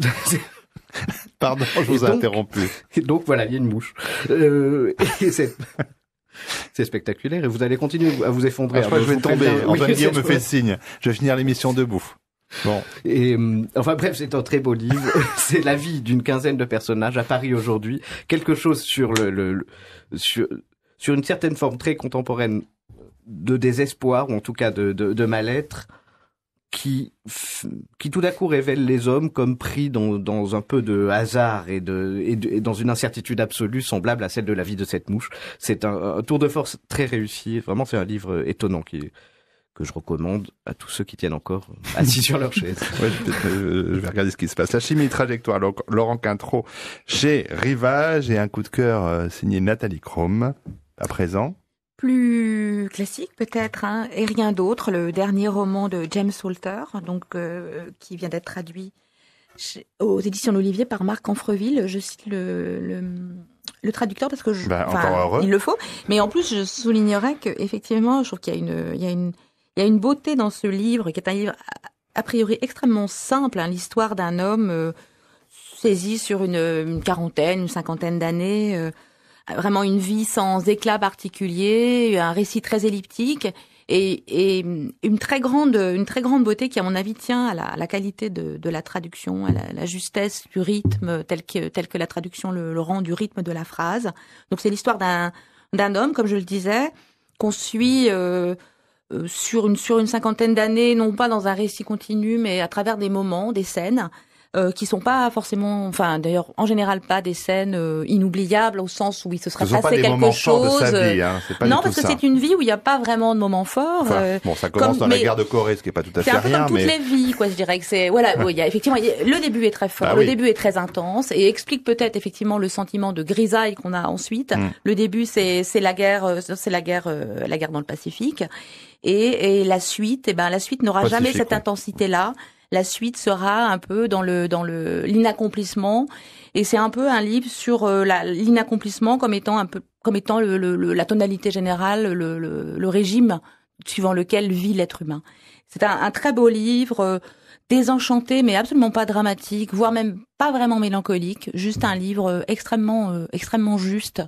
Pardon, je vous ai interrompu. Et donc voilà, il y a une mouche. Euh, c'est... spectaculaire et vous allez continuer à vous effondrer. Ah, je crois hein, je vais tomber. Antoine Guillaume me fait signe. Je vais finir l'émission debout. Bon. Et euh, enfin bref, c'est un très beau livre. c'est la vie d'une quinzaine de personnages à Paris aujourd'hui. Quelque chose sur le, sur, une certaine forme très contemporaine de désespoir ou en tout cas de, de, mal-être qui qui tout d'un coup révèle les hommes comme pris dans, dans un peu de hasard et de, et dans une incertitude absolue semblable à celle de la vie de cette mouche. C'est un, un tour de force très réussi. Vraiment, c'est un livre étonnant qui que je recommande à tous ceux qui tiennent encore euh, assis sur leur chaise. Euh, je, vais regarder ce qui se passe. La chimie trajectoire, Laurent Quintro chez Rivage et un coup de cœur euh, signé Nathalie Chrome à présent plus classique peut-être, hein, et rien d'autre, le dernier roman de James Salter, donc qui vient d'être traduit aux éditions d'Olivier par Marc Anfreville. Je cite le, traducteur parce que je, ben, il le faut, mais en plus je soulignerais que effectivement, je trouve qu'il une, il y a une il y a une beauté dans ce livre, qui est un livre a priori extrêmement simple, hein, l'histoire d'un homme euh, saisi sur euh, une, quarantaine, une cinquantaine d'années, euh, vraiment une vie sans éclat particulier, un récit très elliptique. Et, mm, une très grande une très grande beauté qui à mon avis tient à la, qualité de, la traduction à la, justesse du rythme tel que tel que la traduction le, rend du rythme de la phrase donc c'est l'histoire d'un d'un homme comme je le disais qu'on suit euh, sur une sur une cinquantaine d'années, non pas dans un récit continu, mais à travers des moments, des scènes euh, qui sont pas forcément, enfin d'ailleurs en général pas des scènes euh, inoubliables au sens où il se serait passé quelque chose. Euh, hein, pas non, parce que c'est une vie où il n'y a pas vraiment de moments fort. Euh, bon, ça commence dans la guerre de Corée, ce qui est pas tout à fait rien. C'est un peu comme toutes les vies, quoi. Je dirais que c'est voilà, il y a effectivement le début est très fort, bah le début est très intense et explique peut-être effectivement le sentiment de grisaille qu'on a ensuite. Hmm. Le début, c'est c'est la guerre, c'est la guerre, la guerre dans le Pacifique. Et, et, la suite, et eh ben la suite n'aura jamais cette intensité-là la suite sera un peu dans le dans le l'inaccomplissement et c'est un peu un livre sur euh, l'inaccomplissement comme étant un peu comme étant le, la tonalité générale, le, le, régime suivant lequel vit l'être humain. C'est un, très beau livre. Euh, désenchanté, mais absolument pas dramatique, voire même pas vraiment mélancolique. Juste un livre euh, extrêmement, extrêmement juste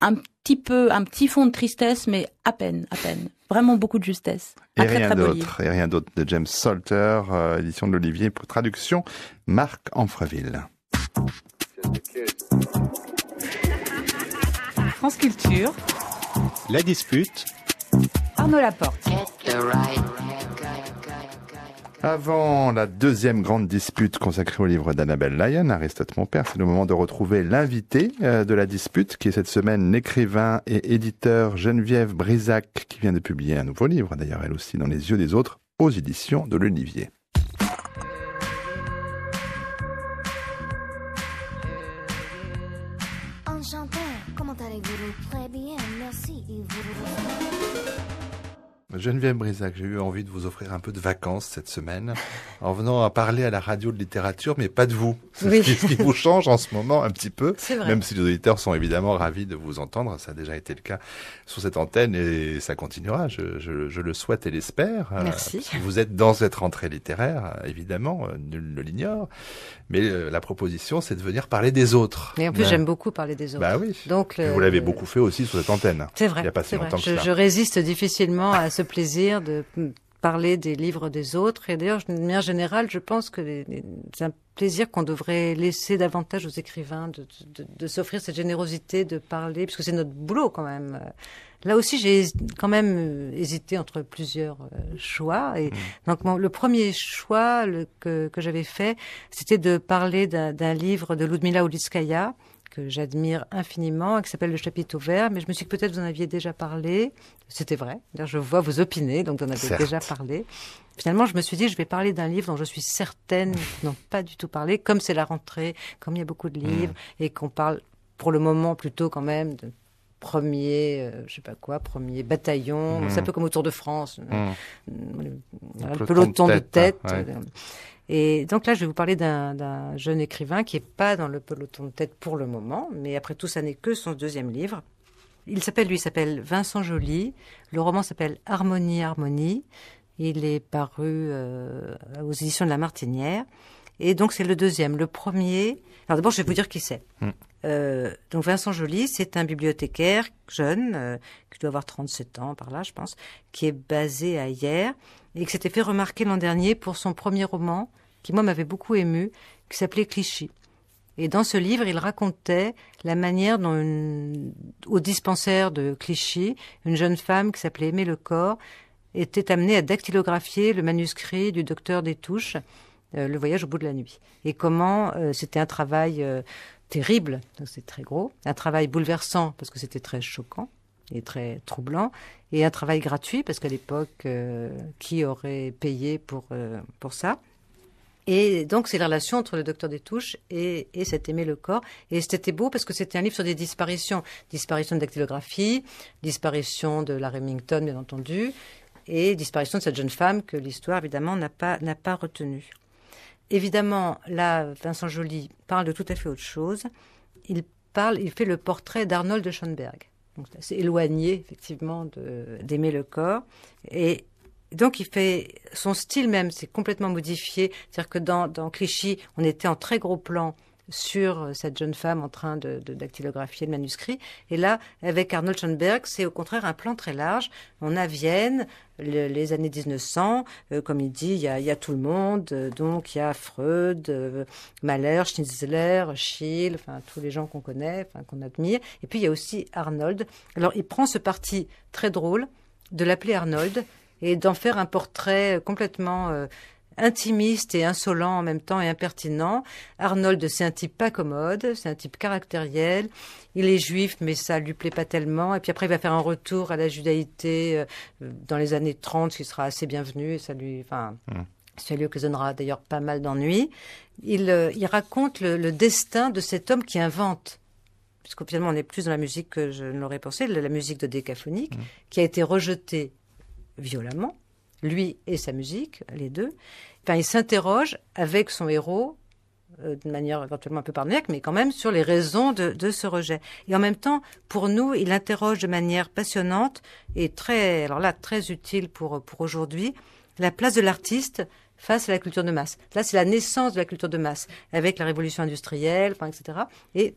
un petit peu, un petit fond de tristesse, mais à peine, à peine. Vraiment beaucoup de justesse. Et, rien d'autre. et rien d'autre de James Salter, euh, édition de l'Olivier, pour traduction, Marc Amfreville. France Culture. La dispute. Arnaud Laporte. Avant la deuxième grande dispute consacrée au livre d'Annabelle Lyon, Aristote Mon Père, c'est le moment de retrouver l'invité euh, de la dispute, qui est cette semaine l'écrivain et éditeur Geneviève Brisac, qui vient de publier un nouveau livre, d'ailleurs elle aussi, dans les yeux des autres, aux éditions de l'Olivier. Geneviève Brisac, j'ai eu envie de vous offrir un peu de vacances cette semaine en venant à parler à la radio de littérature, mais pas de vous. ce, qui, vous change en ce moment un petit peu, même si les auditeurs sont évidemment ravis de vous entendre. Ça a déjà été le cas sur cette antenne et ça continuera, je, le souhaite et l'espère. Euh, Merci. Vous êtes dans cette rentrée littéraire, évidemment, euh, nul ne l'ignore, mais euh, la proposition, c'est de venir parler des autres. Et en plus, hein. j'aime beaucoup parler des autres. Bah oui. Donc, Vous l'avez beaucoup fait aussi sur cette antenne. C'est vrai. Il n'y a pas si longtemps que ça. je résiste difficilement à ce plaisir de parler des livres des autres. Et d'ailleurs, de manière générale, je pense que c'est un plaisir qu'on devrait laisser davantage aux écrivains de, s'offrir cette générosité de parler, puisque c'est notre boulot quand même. Là aussi, j'ai quand même euh, hésité entre plusieurs euh, choix. Et mmh. donc, le premier choix que, que j'avais fait, c'était de parler d'un livre de Ludmila Ulitskaya, que j'admire infiniment, qui s'appelle Le chapitre ouvert, mais je me suis dit que peut-être vous en aviez déjà parlé. C'était vrai. Je vois vous opiner, donc vous en avez déjà parlé. Finalement, je me suis dit, je vais parler d'un livre dont je suis certaine n'ont pas du tout parlé, comme c'est la rentrée, comme il y a beaucoup de mm. livres, et qu'on parle pour le moment plutôt quand même de premier, euh, je sais pas quoi, premier bataillon, mm. c'est un peu comme au Tour de France, mm. euh, un peu le, peloton, de tête. Hein, euh, et donc là, je vais vous parler d'un jeune écrivain qui n'est pas dans le peloton de tête pour le moment, mais après tout, ça n'est que son deuxième livre. Il s'appelle, lui, s'appelle Vincent Joly. Le roman s'appelle Harmonie, Harmonie. Il est paru euh, aux éditions de La Martinière. Et donc, c'est le deuxième. Le premier. Alors, d'abord, je vais vous dire qui c'est. Hmm. Euh, donc, Vincent Joly, c'est un bibliothécaire jeune, euh, qui doit avoir 37 ans par là, je pense, qui est basé à Hier, et qui s'était fait remarquer l'an dernier pour son premier roman, qui moi m'avait beaucoup ému, qui s'appelait Clichy. Et dans ce livre, il racontait la manière dont, au dispensaire de Clichy, une jeune femme qui s'appelait Aimée Lecor était amenée à dactylographier le manuscrit du docteur des Touches, euh, Le voyage au bout de la nuit. Et comment euh, c'était un travail euh, terrible, c'est très gros, un travail bouleversant parce que c'était très choquant et très troublant, et un travail gratuit parce qu'à l'époque, qui aurait payé pour, pour ça et donc, c'est la relation entre le docteur des touches et, et cet aimer le corps. Et c'était beau parce que c'était un livre sur des disparitions. Disparition de dactylographie, disparition de la Remington, bien entendu, et disparition de cette jeune femme que l'histoire, évidemment, n'a pas, n'a pas retenue. Évidemment, là, Vincent Joly parle de tout à fait autre chose. Il parle, il fait le portrait d'Arnold de Schoenberg. Donc, c'est éloigné, effectivement, d'aimer le corps. Et donc il fait son style même, c'est complètement modifié. C'est-à-dire que dans, Clichy, on était en très gros plan sur euh, cette jeune femme en train de, dactylographier le manuscrit. Et là, avec Arnold Schoenberg, c'est au contraire un plan très large. On a Vienne, les années 1900, euh, comme il dit, il y a, tout le monde. Euh, donc il y a Freud, Mahler, Schnitzler, Schill, enfin tous les gens qu'on connaît, qu'on admire. Et puis il y a aussi Arnold. Alors il prend ce parti très drôle de l'appeler Arnold et d'en faire un portrait euh, complètement euh, intimiste et insolent en même temps et impertinent. Arnold, c'est un type pas commode, c'est un type caractériel. Il est juif, mais ça lui plaît pas tellement. Et puis après, il va faire un retour à la judaïté euh, dans les années 30, ce qui sera assez bienvenu. Et ça lui, enfin, hmm. ça lui occasionnera d'ailleurs pas mal d'ennuis. Il, raconte le, destin de cet homme qui invente puisque on est plus dans la musique que je ne l'aurais pensé, la musique de décaphonique, hmm. qui a été rejetée violemment, lui et sa musique, les deux. Enfin, il s'interroge avec son héros, euh, d'une manière éventuellement un peu paranoïaque, mais quand même sur les raisons de, ce rejet. Et en même temps, pour nous, il interroge de manière passionnante et très, alors là, très utile pour, pour aujourd'hui, la place de l'artiste face à la culture de masse. Là, c'est la naissance de la culture de masse, avec la révolution industrielle, etc. Et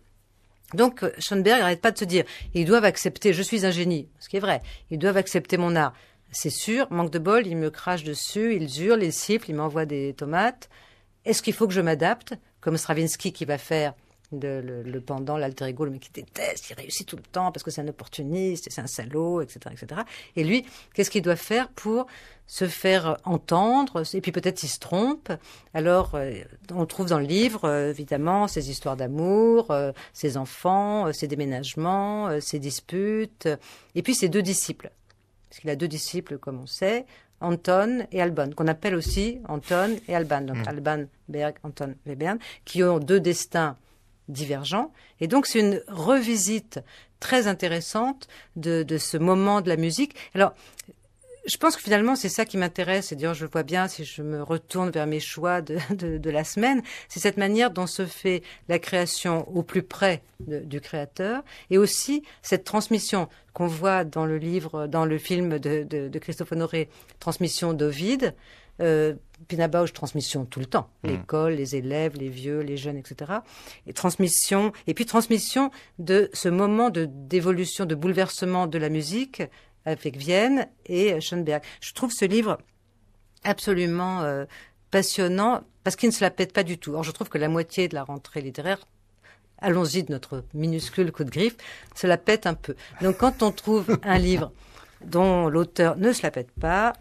donc, euh, Schoenberg n'arrête pas de se dire, ils doivent accepter, je suis un génie, ce qui est vrai, ils doivent accepter mon art c'est sûr, manque de bol, il me crache dessus, il hurlent, ils sifflent, il m'envoie des tomates. Est-ce qu'il faut que je m'adapte, comme Stravinsky qui va faire le, pendant, l'alter ego, le mec qui déteste, il réussit tout le temps parce que c'est un opportuniste, c'est un salaud, etc., etc. Et lui, qu'est-ce qu'il doit faire pour se faire entendre Et puis peut-être il se trompe. Alors, euh, on trouve dans le livre, euh, évidemment, ses histoires d'amour, euh, ses enfants, ses déménagements, ses disputes, et puis ses deux disciples parce qu'il a deux disciples, comme on sait, Anton et Alban, qu'on appelle aussi Anton et Alban, donc mm. Alban Berg, Anton Webern, qui ont deux destins divergents. Et donc c'est une revisite très intéressante de, de ce moment de la musique. Alors, je pense que finalement, c'est ça qui m'intéresse. Et d'ailleurs, je vois bien si je me retourne vers mes choix de, la semaine. C'est cette manière dont se fait la création au plus près du créateur et aussi cette transmission qu'on voit dans le livre, dans le film de, Christophe Honoré, Transmission d'Ovid. Euh, Bausch, transmission tout le temps. Mmh. L'école, les élèves, les vieux, les jeunes, etc. Et transmission, et puis transmission de ce moment de d'évolution, de bouleversement de la musique avec Vienne et euh, Schoenberg. Je trouve ce livre absolument euh, passionnant parce qu'il ne se la pète pas du tout. Or, je trouve que la moitié de la rentrée littéraire allons-y de notre minuscule coup de griffe, se la pète un peu. Donc quand on trouve un livre dont l'auteur ne se la pète pas,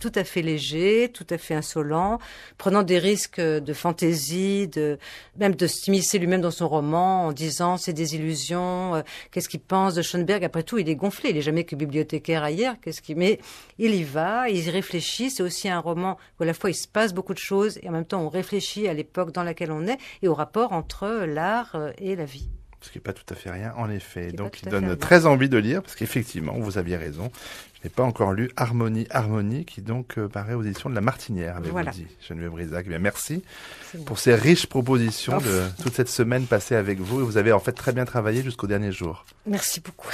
tout à fait léger, tout à fait insolent, prenant des risques de fantaisie, de même de s'immiscer lui-même dans son roman en disant c'est des illusions, euh, qu'est-ce qu'il pense de Schoenberg Après tout, il est gonflé, il n'est jamais que bibliothécaire ailleurs, qu'est-ce qu'il met il y va, il y réfléchit, c'est aussi un roman où à la fois il se passe beaucoup de choses et en même temps on réfléchit à l'époque dans laquelle on est et au rapport entre l'art euh, et la vie. Ce qui n'est pas tout à fait rien, en effet. Donc, il donne très envie de lire, parce qu'effectivement, vous aviez raison. Je n'ai pas encore lu Harmonie, Harmonie, qui donc euh, paraît aux éditions de La Martinière, avez-vous voilà. dit, Geneviève Brisac. Eh bien, merci pour ces riches propositions de toute cette semaine passée avec vous. Et vous avez en fait très bien travaillé jusqu'au dernier jour. Merci beaucoup.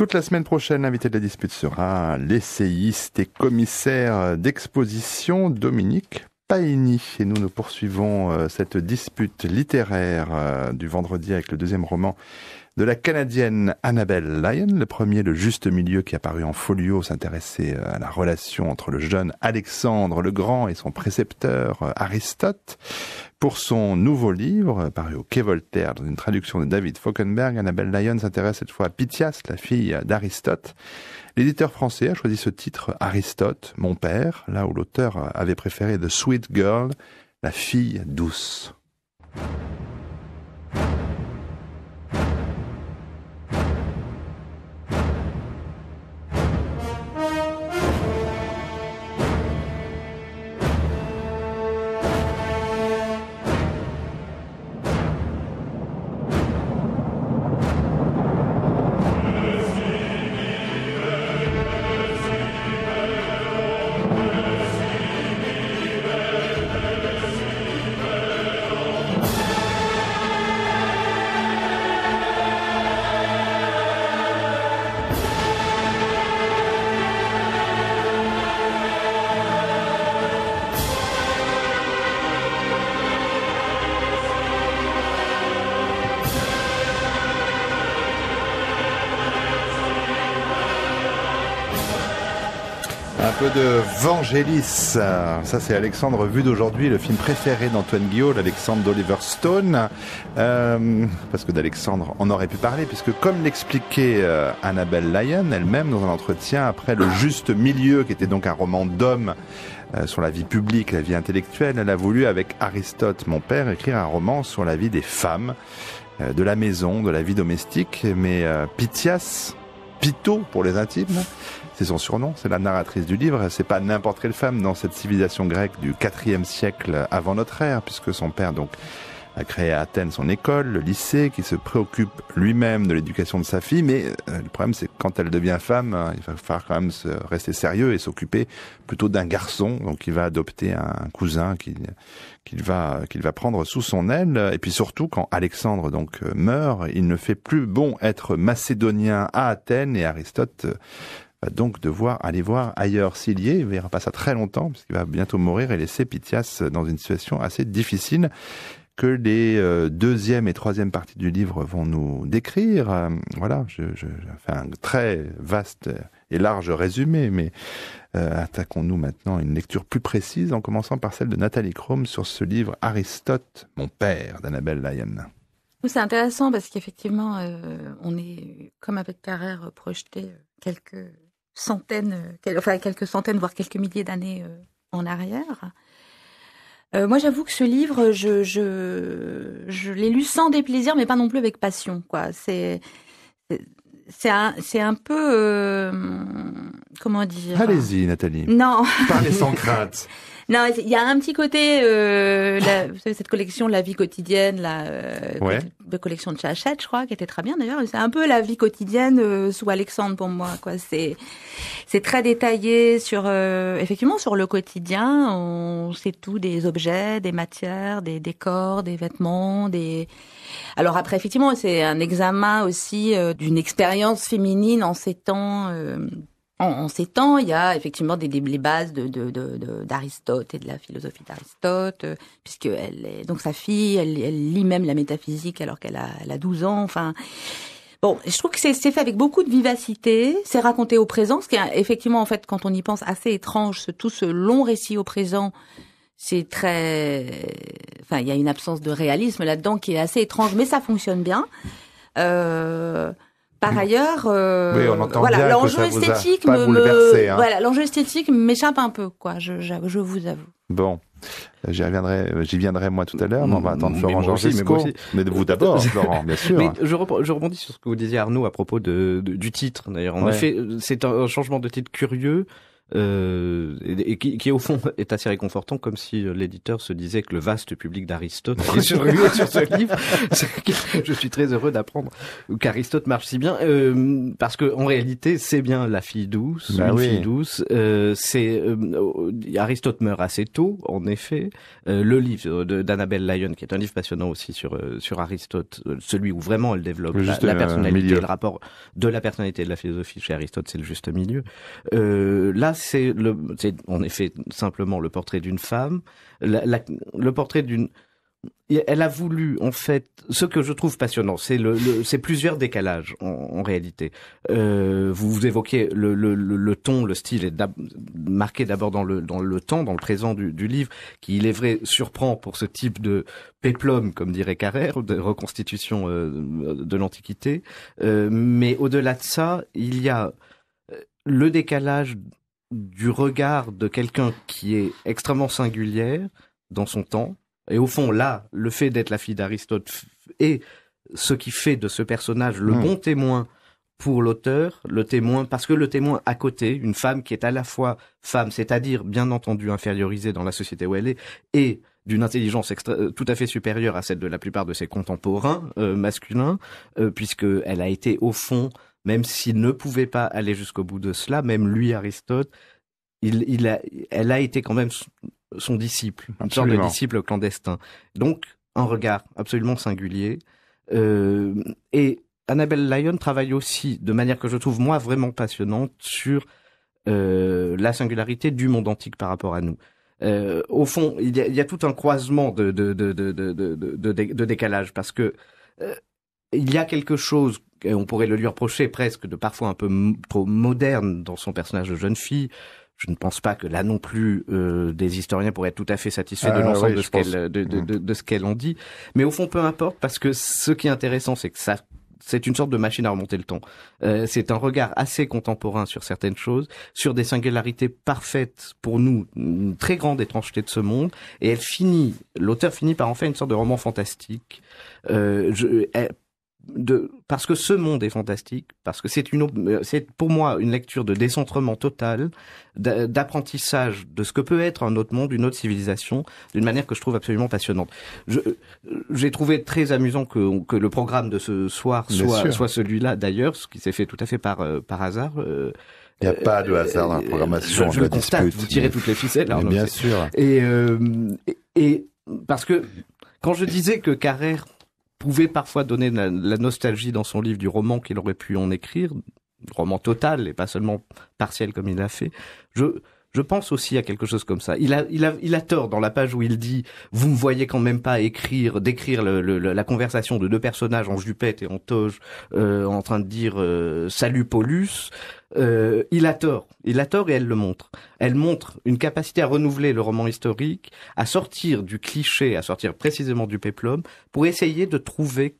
Toute la semaine prochaine, l'invité de la dispute sera l'essayiste et commissaire d'exposition Dominique Paini. Et nous, nous poursuivons euh, cette dispute littéraire euh, du vendredi avec le deuxième roman de la Canadienne Annabelle Lyon. Le premier, Le Juste Milieu, qui apparu en folio, s'intéressait euh, à la relation entre le jeune Alexandre le Grand et son précepteur euh, Aristote. Pour son nouveau livre, euh, paru au Quai Voltaire dans une traduction de David Fockenberg, Annabelle Lyon s'intéresse cette fois à Pythias, la fille d'Aristote. L'éditeur français a choisi ce titre Aristote, mon père, là où l'auteur avait préféré The Sweet Girl, la fille douce. peu de Vangelis. Ça, c'est Alexandre Vu d'aujourd'hui, le film préféré d'Antoine Guillaume, Alexandre d'Oliver Stone. Euh, parce que d'Alexandre, on aurait pu parler, puisque comme l'expliquait euh, Annabelle Lyon elle-même dans un entretien après Le Juste Milieu, qui était donc un roman d'homme euh, sur la vie publique, la vie intellectuelle, elle a voulu, avec Aristote, mon père, écrire un roman sur la vie des femmes, de la maison, de la vie domestique. Mais Pythias, Pito pour les intimes, c'est son surnom, c'est la narratrice du livre. C'est pas n'importe quelle femme dans cette civilisation grecque du 4 siècle avant notre ère, puisque son père, donc, a créé à Athènes son école, le lycée, qui se préoccupe lui-même de l'éducation de sa fille, mais euh, le problème c'est que quand elle devient femme, euh, il va falloir quand même se rester sérieux et s'occuper plutôt d'un garçon, donc il va adopter un cousin qu'il va, qu'il va prendre sous son aile, et puis surtout quand Alexandre donc euh, meurt, il ne fait plus bon être macédonien à Athènes, et Aristote va euh, donc devoir aller voir ailleurs. S'il y est, il ne verra pas ça très longtemps, parce qu'il va bientôt mourir et laisser Pythias dans une situation assez difficile que les euh, deuxième et troisième parties du livre vont nous décrire. Euh, voilà, je, fais un très vaste et large résumé, mais attaquons-nous maintenant à une lecture plus précise en commençant par celle de Nathalie chrome sur ce livre Aristote, mon père d'Annabelle Lyon. C'est intéressant parce qu'effectivement, on est, comme avec Carrère, projeté quelques centaines, euh, enfin quelques centaines, voire quelques milliers d'années euh, en arrière. Euh, moi, j'avoue que ce livre, je, l'ai lu sans déplaisir, mais pas non plus avec passion. Quoi, c'est c'est un, peu comment dire Allez-y, Nathalie. Non. Parlez sans crainte. Non, il y a un petit côté, euh, la, cette collection La vie quotidienne, la euh, de collection de Chachette, je crois, qui était très bien d'ailleurs. C'est un peu la vie quotidienne euh, sous Alexandre pour moi. quoi. C'est c'est très détaillé sur euh, effectivement sur le quotidien. On sait tout des objets, des matières, des décors, des vêtements, des. Alors après, effectivement, c'est un examen aussi euh, d'une expérience féminine en ces temps en, ces temps, il y a effectivement des, les bases d'Aristote et de la philosophie d'Aristote, euh, puisque est, donc sa fille, elle, lit même la métaphysique alors qu'elle a, 12 ans. Enfin, Bon, je trouve que c'est fait avec beaucoup de vivacité, c'est raconté au présent, ce qui est effectivement, en fait, quand on y pense, assez étrange, tout ce long récit au présent, c'est très... Enfin, il y a une absence de réalisme là-dedans qui est assez étrange, mais ça fonctionne bien. Euh... Par mm. ailleurs, l'enjeu esthétique m'échappe un peu, quoi. Je, vous avoue. Bon. J'y reviendrai, j'y viendrai moi tout à l'heure, mais on va attendre mm, Florent georges Mais, mais, vous d'abord, Florent, bien sûr. je, rebondis sur ce que vous disiez Arnaud à propos du titre. D'ailleurs, en effet, euh, c'est un, changement de titre curieux euh, et, qui, qui, au fond est assez réconfortant, comme si euh, l'éditeur se disait que le vaste public d'Aristote est sur, sur ce livre. Je suis très heureux d'apprendre qu'Aristote marche si bien, euh, parce que en réalité, c'est bien la fille douce, la bah fille douce. c'est Aristote meurt assez tôt, en effet. le livre d'Annabelle Lyon, qui est un livre passionnant aussi sur sur Aristote, celui où vraiment elle développe la, personnalité, le rapport de la personnalité et de la philosophie chez Aristote, c'est le juste milieu. là c'est le, en effet simplement le portrait d'une femme, le portrait d'une. Elle a voulu, en fait, ce que je trouve passionnant, c'est le, c'est plusieurs décalages en, réalité. Euh, vous, vous évoquez le, le, ton, le style est marqué d'abord dans le dans le temps, dans le présent du, du livre, qui, il est vrai, surprend pour ce type de péplum, comme dirait Carrère, de reconstitution euh, de l'Antiquité. Euh, mais au-delà de ça, il y a le décalage du regard de quelqu'un qui est extrêmement singulière dans son temps. Et au fond, là, le fait d'être la fille d'Aristote est ce qui fait de ce personnage le hmm. bon témoin pour l'auteur, le témoin, parce que le témoin à côté, une femme qui est à la fois femme, c'est-à-dire bien entendu infériorisée dans la société où elle est, et d'une intelligence euh, tout à fait supérieure à celle de la plupart de ses contemporains euh, masculins, euh, puisque elle a été au fond même s'il ne pouvait pas aller jusqu'au bout de cela, même lui, Aristote, elle a été quand même son, disciple, un une de disciple clandestin. Donc, un regard absolument singulier. Euh, et Annabelle Lyon travaille aussi, de manière que je trouve moi vraiment passionnante, sur euh, la singularité du monde antique par rapport à nous. Euh, au fond, il y, a, tout un croisement de, de décalage parce que il y a quelque chose on pourrait le lui reprocher presque de parfois un peu trop moderne dans son personnage de jeune fille. Je ne pense pas que là non plus euh, des historiens pourraient être tout à fait satisfaits de euh, l'ensemble euh, mm. de, ce qu'elle, de, en dit. Mais au fond, peu importe, parce que ce qui est intéressant, c'est que ça c'est une sorte de machine à remonter le temps. c'est un regard assez contemporain sur certaines choses, sur des singularités parfaites pour nous, une très grande étrangeté de ce monde. Et elle finit, l'auteur finit par en faire une sorte de roman fantastique. je, elle, de parce que ce monde est fantastique, parce que c'est une euh, c'est pour moi une lecture de décentrement total, d'apprentissage de ce que peut être un autre monde, une autre civilisation, d'une manière que je trouve absolument passionnante. Euh, j'ai trouvé très amusant que, que le programme de ce soir soit soit celui-là d'ailleurs, ce qui s'est fait tout à fait par euh, par hasard. Il n'y a pas de hasard dans la programmation. Je, le constate, vous tirez toutes les ficelles. Hein, bien sûr. Et, et, et, parce que quand je disais que Carrère pouvait parfois donner la, nostalgie dans son livre du roman qu'il aurait pu en écrire, roman total et pas seulement partiel comme il l'a fait. Je je pense aussi à quelque chose comme ça. Il a, il a, il a tort dans la page où il dit vous me voyez quand même pas écrire, décrire la conversation de deux personnages en jupette et en toge euh, en train de dire euh, salut Paulus. Euh, il a tort. Il a tort et elle le montre. Elle montre une capacité à renouveler le roman historique, à sortir du cliché, à sortir précisément du péplum, pour essayer de trouver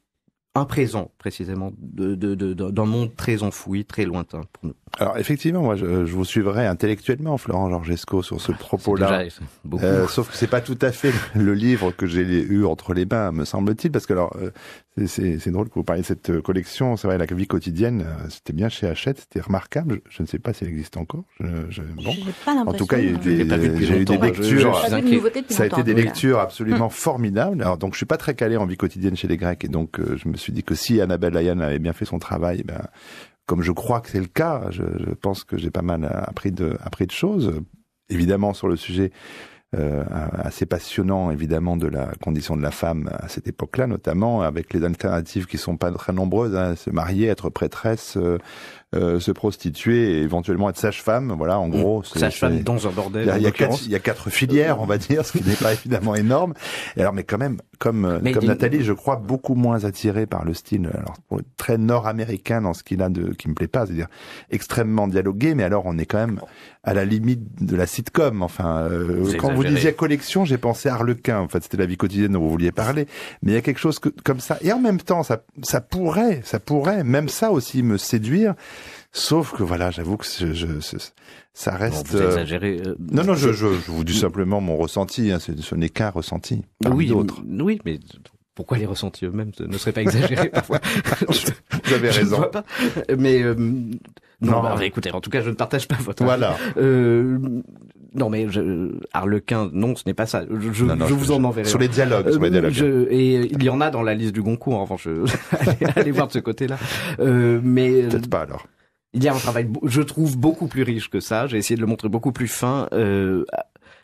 un présent précisément, de, de, d'un monde très enfoui, très lointain pour nous. Alors effectivement, moi je, vous suivrai intellectuellement, Florent Georgesco, sur ce ah, propos-là. Euh, sauf que c'est pas tout à fait le livre que j'ai eu entre les mains, me semble-t-il, parce que alors euh, c'est, c'est, drôle que vous parliez de cette euh, collection. C'est vrai, la vie quotidienne, c'était bien chez Hachette, c'était remarquable. Je, ne sais pas si elle existe encore. bon. en tout cas, j'ai, eu des lectures. ça a été des lectures absolument hum. formidables. Alors donc je suis pas très calé en vie quotidienne chez les Grecs, et donc je me suis dit que si Annabelle Lyon avait bien fait son travail, eh ben, comme je crois que c'est le cas, je, pense que j'ai pas mal appris de, appris de choses, évidemment sur le sujet euh, assez passionnant évidemment de la condition de la femme à cette époque-là, notamment avec les alternatives qui sont pas très nombreuses, hein, se marier, être prêtresse, euh, euh, se prostituer et éventuellement être sage-femme. Voilà, en mmh. gros. Sage-femme dans un bordel. Il y, a quatre, filières, on va dire, ce qui n'est pas évidemment énorme. Et alors, mais quand même, comme, euh, comme Nathalie, je crois beaucoup moins attiré par le style alors, très nord-américain dans ce qu'il a de, qui me plaît pas, c'est-à-dire extrêmement dialogué. Mais alors, on est quand même à la limite de la sitcom. Enfin, euh, quand vous disiez collection, j'ai pensé à Arlequin En fait, c'était la vie quotidienne dont vous vouliez parler. Mais il y a quelque chose que, comme ça. Et en même temps, ça, ça pourrait, ça pourrait, même ça aussi me séduire. Sauf que voilà, j'avoue que je, ça reste. vous euh, euh, Non, non, je, je, vous dis mm. simplement mon ressenti. Hein, ce n'est qu'un ressenti. oui, d'autres. Oui, mais pourquoi les ressentis eux-mêmes ne seraient pas exagérés parfois Vous avez raison. Je vois pas. Mais euh, non, bah, bah, écoutez, en tout cas, je ne partage pas votre. Voilà. Euh, non mais je, non, ce n'est pas ça. Je, vous en enverrai. Sur les dialogues, et il y en a dans la liste du Goncourt. Enfin, revanche, allez, voir de ce côté-là. mais peut-être pas alors. Il y a un travail, je trouve, beaucoup plus riche que ça. J'ai essayé de le montrer beaucoup plus fin. Euh,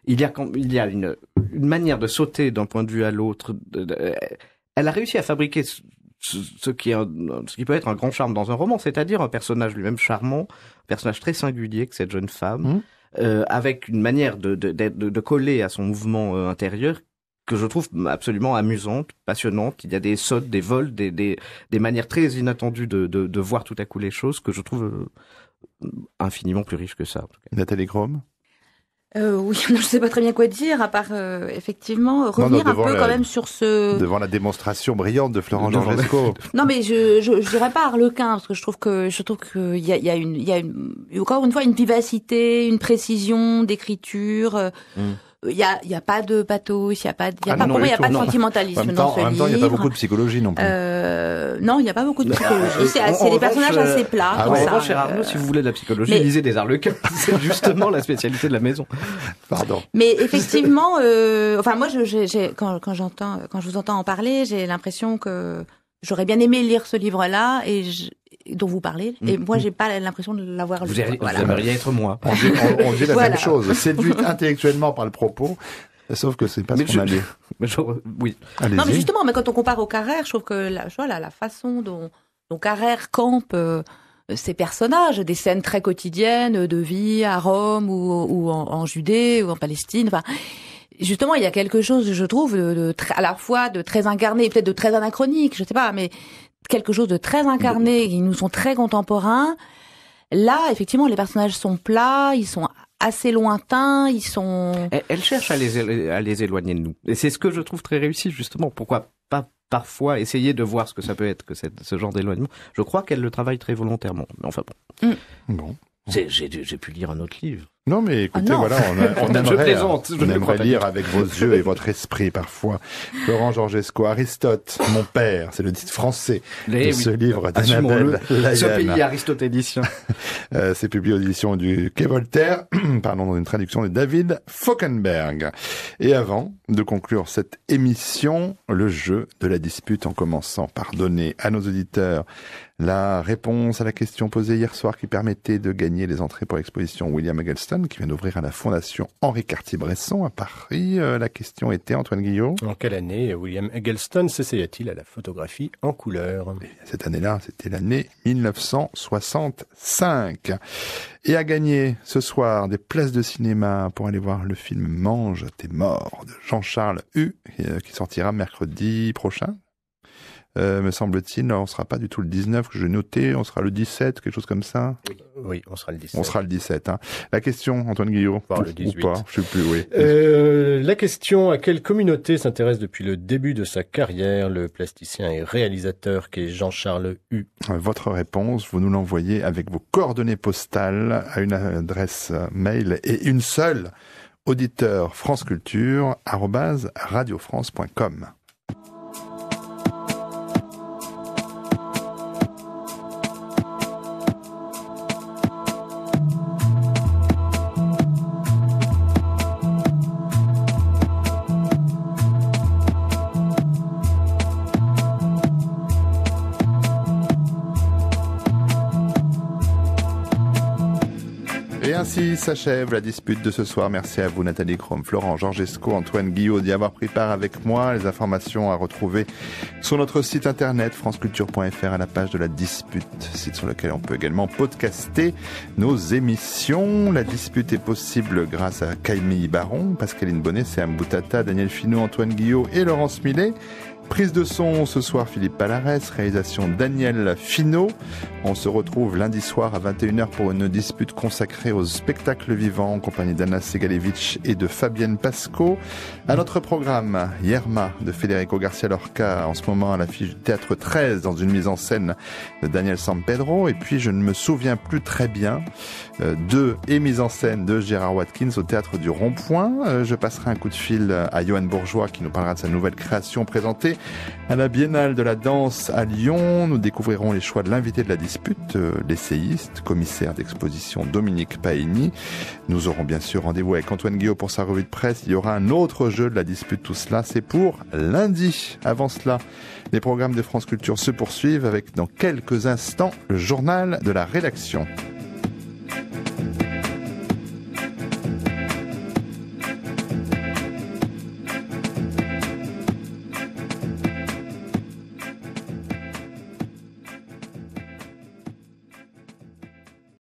il y a, il y a une, manière de sauter d'un point de vue à l'autre. Euh, elle a réussi à fabriquer ce, qui est ce qui peut être un grand charme dans un roman, c'est-à-dire un personnage lui-même charmant, un personnage très singulier que cette jeune femme, mmh. euh, avec une manière de de, coller à son mouvement intérieur que je trouve absolument amusante, passionnante. Il y a des sautes, des vols, des, des, manières très inattendues de, de, voir tout à coup les choses que je trouve euh, infiniment plus riche que ça. Nathalie Grom euh, oui, je ne sais pas très bien quoi dire, à part euh, effectivement revenir un peu quand même sur ce... Devant la démonstration brillante de Florent Georgesco. non, mais je, je, dirais pas Arlequin, parce que je trouve que je trouve qu'il y a, y a, une, y a encore une fois une vivacité, une précision d'écriture. Mm. Il n'y a, a pas de pathos, il n'y a pas, y a pas, il n'y a ah pas de sentimentalisme dans En même temps, il n'y a pas beaucoup de psychologie non plus. Euh, non, il n'y a pas beaucoup de euh, psychologie. C'est des personnages assez euh, plats. Ah Cher Arnaud, si vous voulez de la psychologie, lisez des Arlequins. C'est justement la spécialité de la maison. Pardon. Mais effectivement, euh, enfin moi, je, quand, quand j'entends, quand je vous entends en parler, j'ai l'impression que j'aurais bien aimé lire ce livre-là et dont vous parlez. Mm. Et moi, mm. j'ai pas l'impression de l'avoir lu. Vous, être moi. On dit, la même chose. Séduite intellectuellement par le propos, Sauf que c'est pas ce qu'on a je, oui. Non, mais justement, mais quand on compare au Carrère, je trouve que la, la, façon dont, dont Carrère campe euh, ses personnages, des scènes très quotidiennes de vie à Rome ou, ou en, Judée ou en Palestine, enfin. Justement, il y a quelque chose, je trouve, à la fois de très incarné, peut-être de très anachronique, je sais pas, mais quelque chose de très incarné, ils nous sont très contemporains. Là, effectivement, les personnages sont plats, ils sont assez lointains, ils sont... Elle, cherche à les, à les éloigner de nous. Et c'est ce que je trouve très réussi, justement. Pourquoi pas parfois essayer de voir ce que ça peut être que ce genre d'éloignement. Je crois qu'elle le travaille très volontairement. Mais enfin bon. Mm. bon. J'ai pu lire un autre livre non, mais ah écoutez, voilà, on, a, on je euh, lire avec vos yeux et votre esprit parfois. Laurent Georgesco, Aristote, mon père, c'est le titre français eh ce livre d'Annabelle Ce pays édition. Euh, c'est publié aux éditions du Quai Voltaire, pardon, dans une traduction de David Fockenberg. Et avant de conclure cette émission, le jeu de la dispute en commençant par donner à nos auditeurs la réponse à la question posée hier soir qui permettait de gagner les entrées pour l'exposition William Eggleston qui vient d'ouvrir à la Fondation Henri Cartier-Bresson à Paris. Euh, la question était, Antoine Guillot. En quelle année William Eggleston s'essaya-t-il à la photographie en couleur eh Cette année-là, c'était l'année 1965. Et à gagner ce soir des places de cinéma pour aller voir le film Mange tes morts de Jean-Charles Hu euh, qui sortira mercredi prochain, euh, me semble-t-il. On ne sera pas du tout le 19 que j'ai noté, on sera le 17, quelque chose comme ça. Oui, on sera le 17. On sera le 17. Hein. La question, Antoine Guillot, le 18. ou pas, je sais plus, oui. Euh, la question, à quelle communauté s'intéresse depuis le début de sa carrière le plasticien et réalisateur qui est Jean-Charles Hu Votre réponse, vous nous l'envoyez avec vos coordonnées postales à une adresse mail et une seule auditeur France Culture, s'achève la dispute de ce soir. Merci à vous Nathalie Chrome, Florent Georgesco, Antoine Guillot d'y avoir pris part avec moi. Les informations à retrouver sur notre site internet franceculture.fr à la page de la dispute, site sur lequel on peut également podcaster nos émissions. La dispute est possible grâce à Camille Baron, Pascaline Bonnet, Sam Boutata, Daniel Finot, Antoine Guillot et Laurence Millet. Prise de son ce soir Philippe Palares, réalisation Daniel Finot. On se retrouve lundi soir à 21h pour une dispute consacrée au spectacle vivant en compagnie d'Anna Segalevich et de Fabienne Pasco. À notre programme, Yerma de Federico Garcia Lorca, en ce moment à l'affiche du Théâtre 13 dans une mise en scène de Daniel San Pedro. Et puis je ne me souviens plus très bien euh, de et mise en scène de Gérard Watkins au Théâtre du Rond-Point. Euh, je passerai un coup de fil à Johan Bourgeois qui nous parlera de sa nouvelle création présentée à la Biennale de la danse à Lyon, nous découvrirons les choix de l'invité de la dispute, euh, l'essayiste, commissaire d'exposition Dominique Paini. Nous aurons bien sûr rendez-vous avec Antoine Guillaume pour sa revue de presse. Il y aura un autre jeu de la dispute. Tout cela, c'est pour lundi. Avant cela, les programmes de France Culture se poursuivent avec dans quelques instants le journal de la rédaction.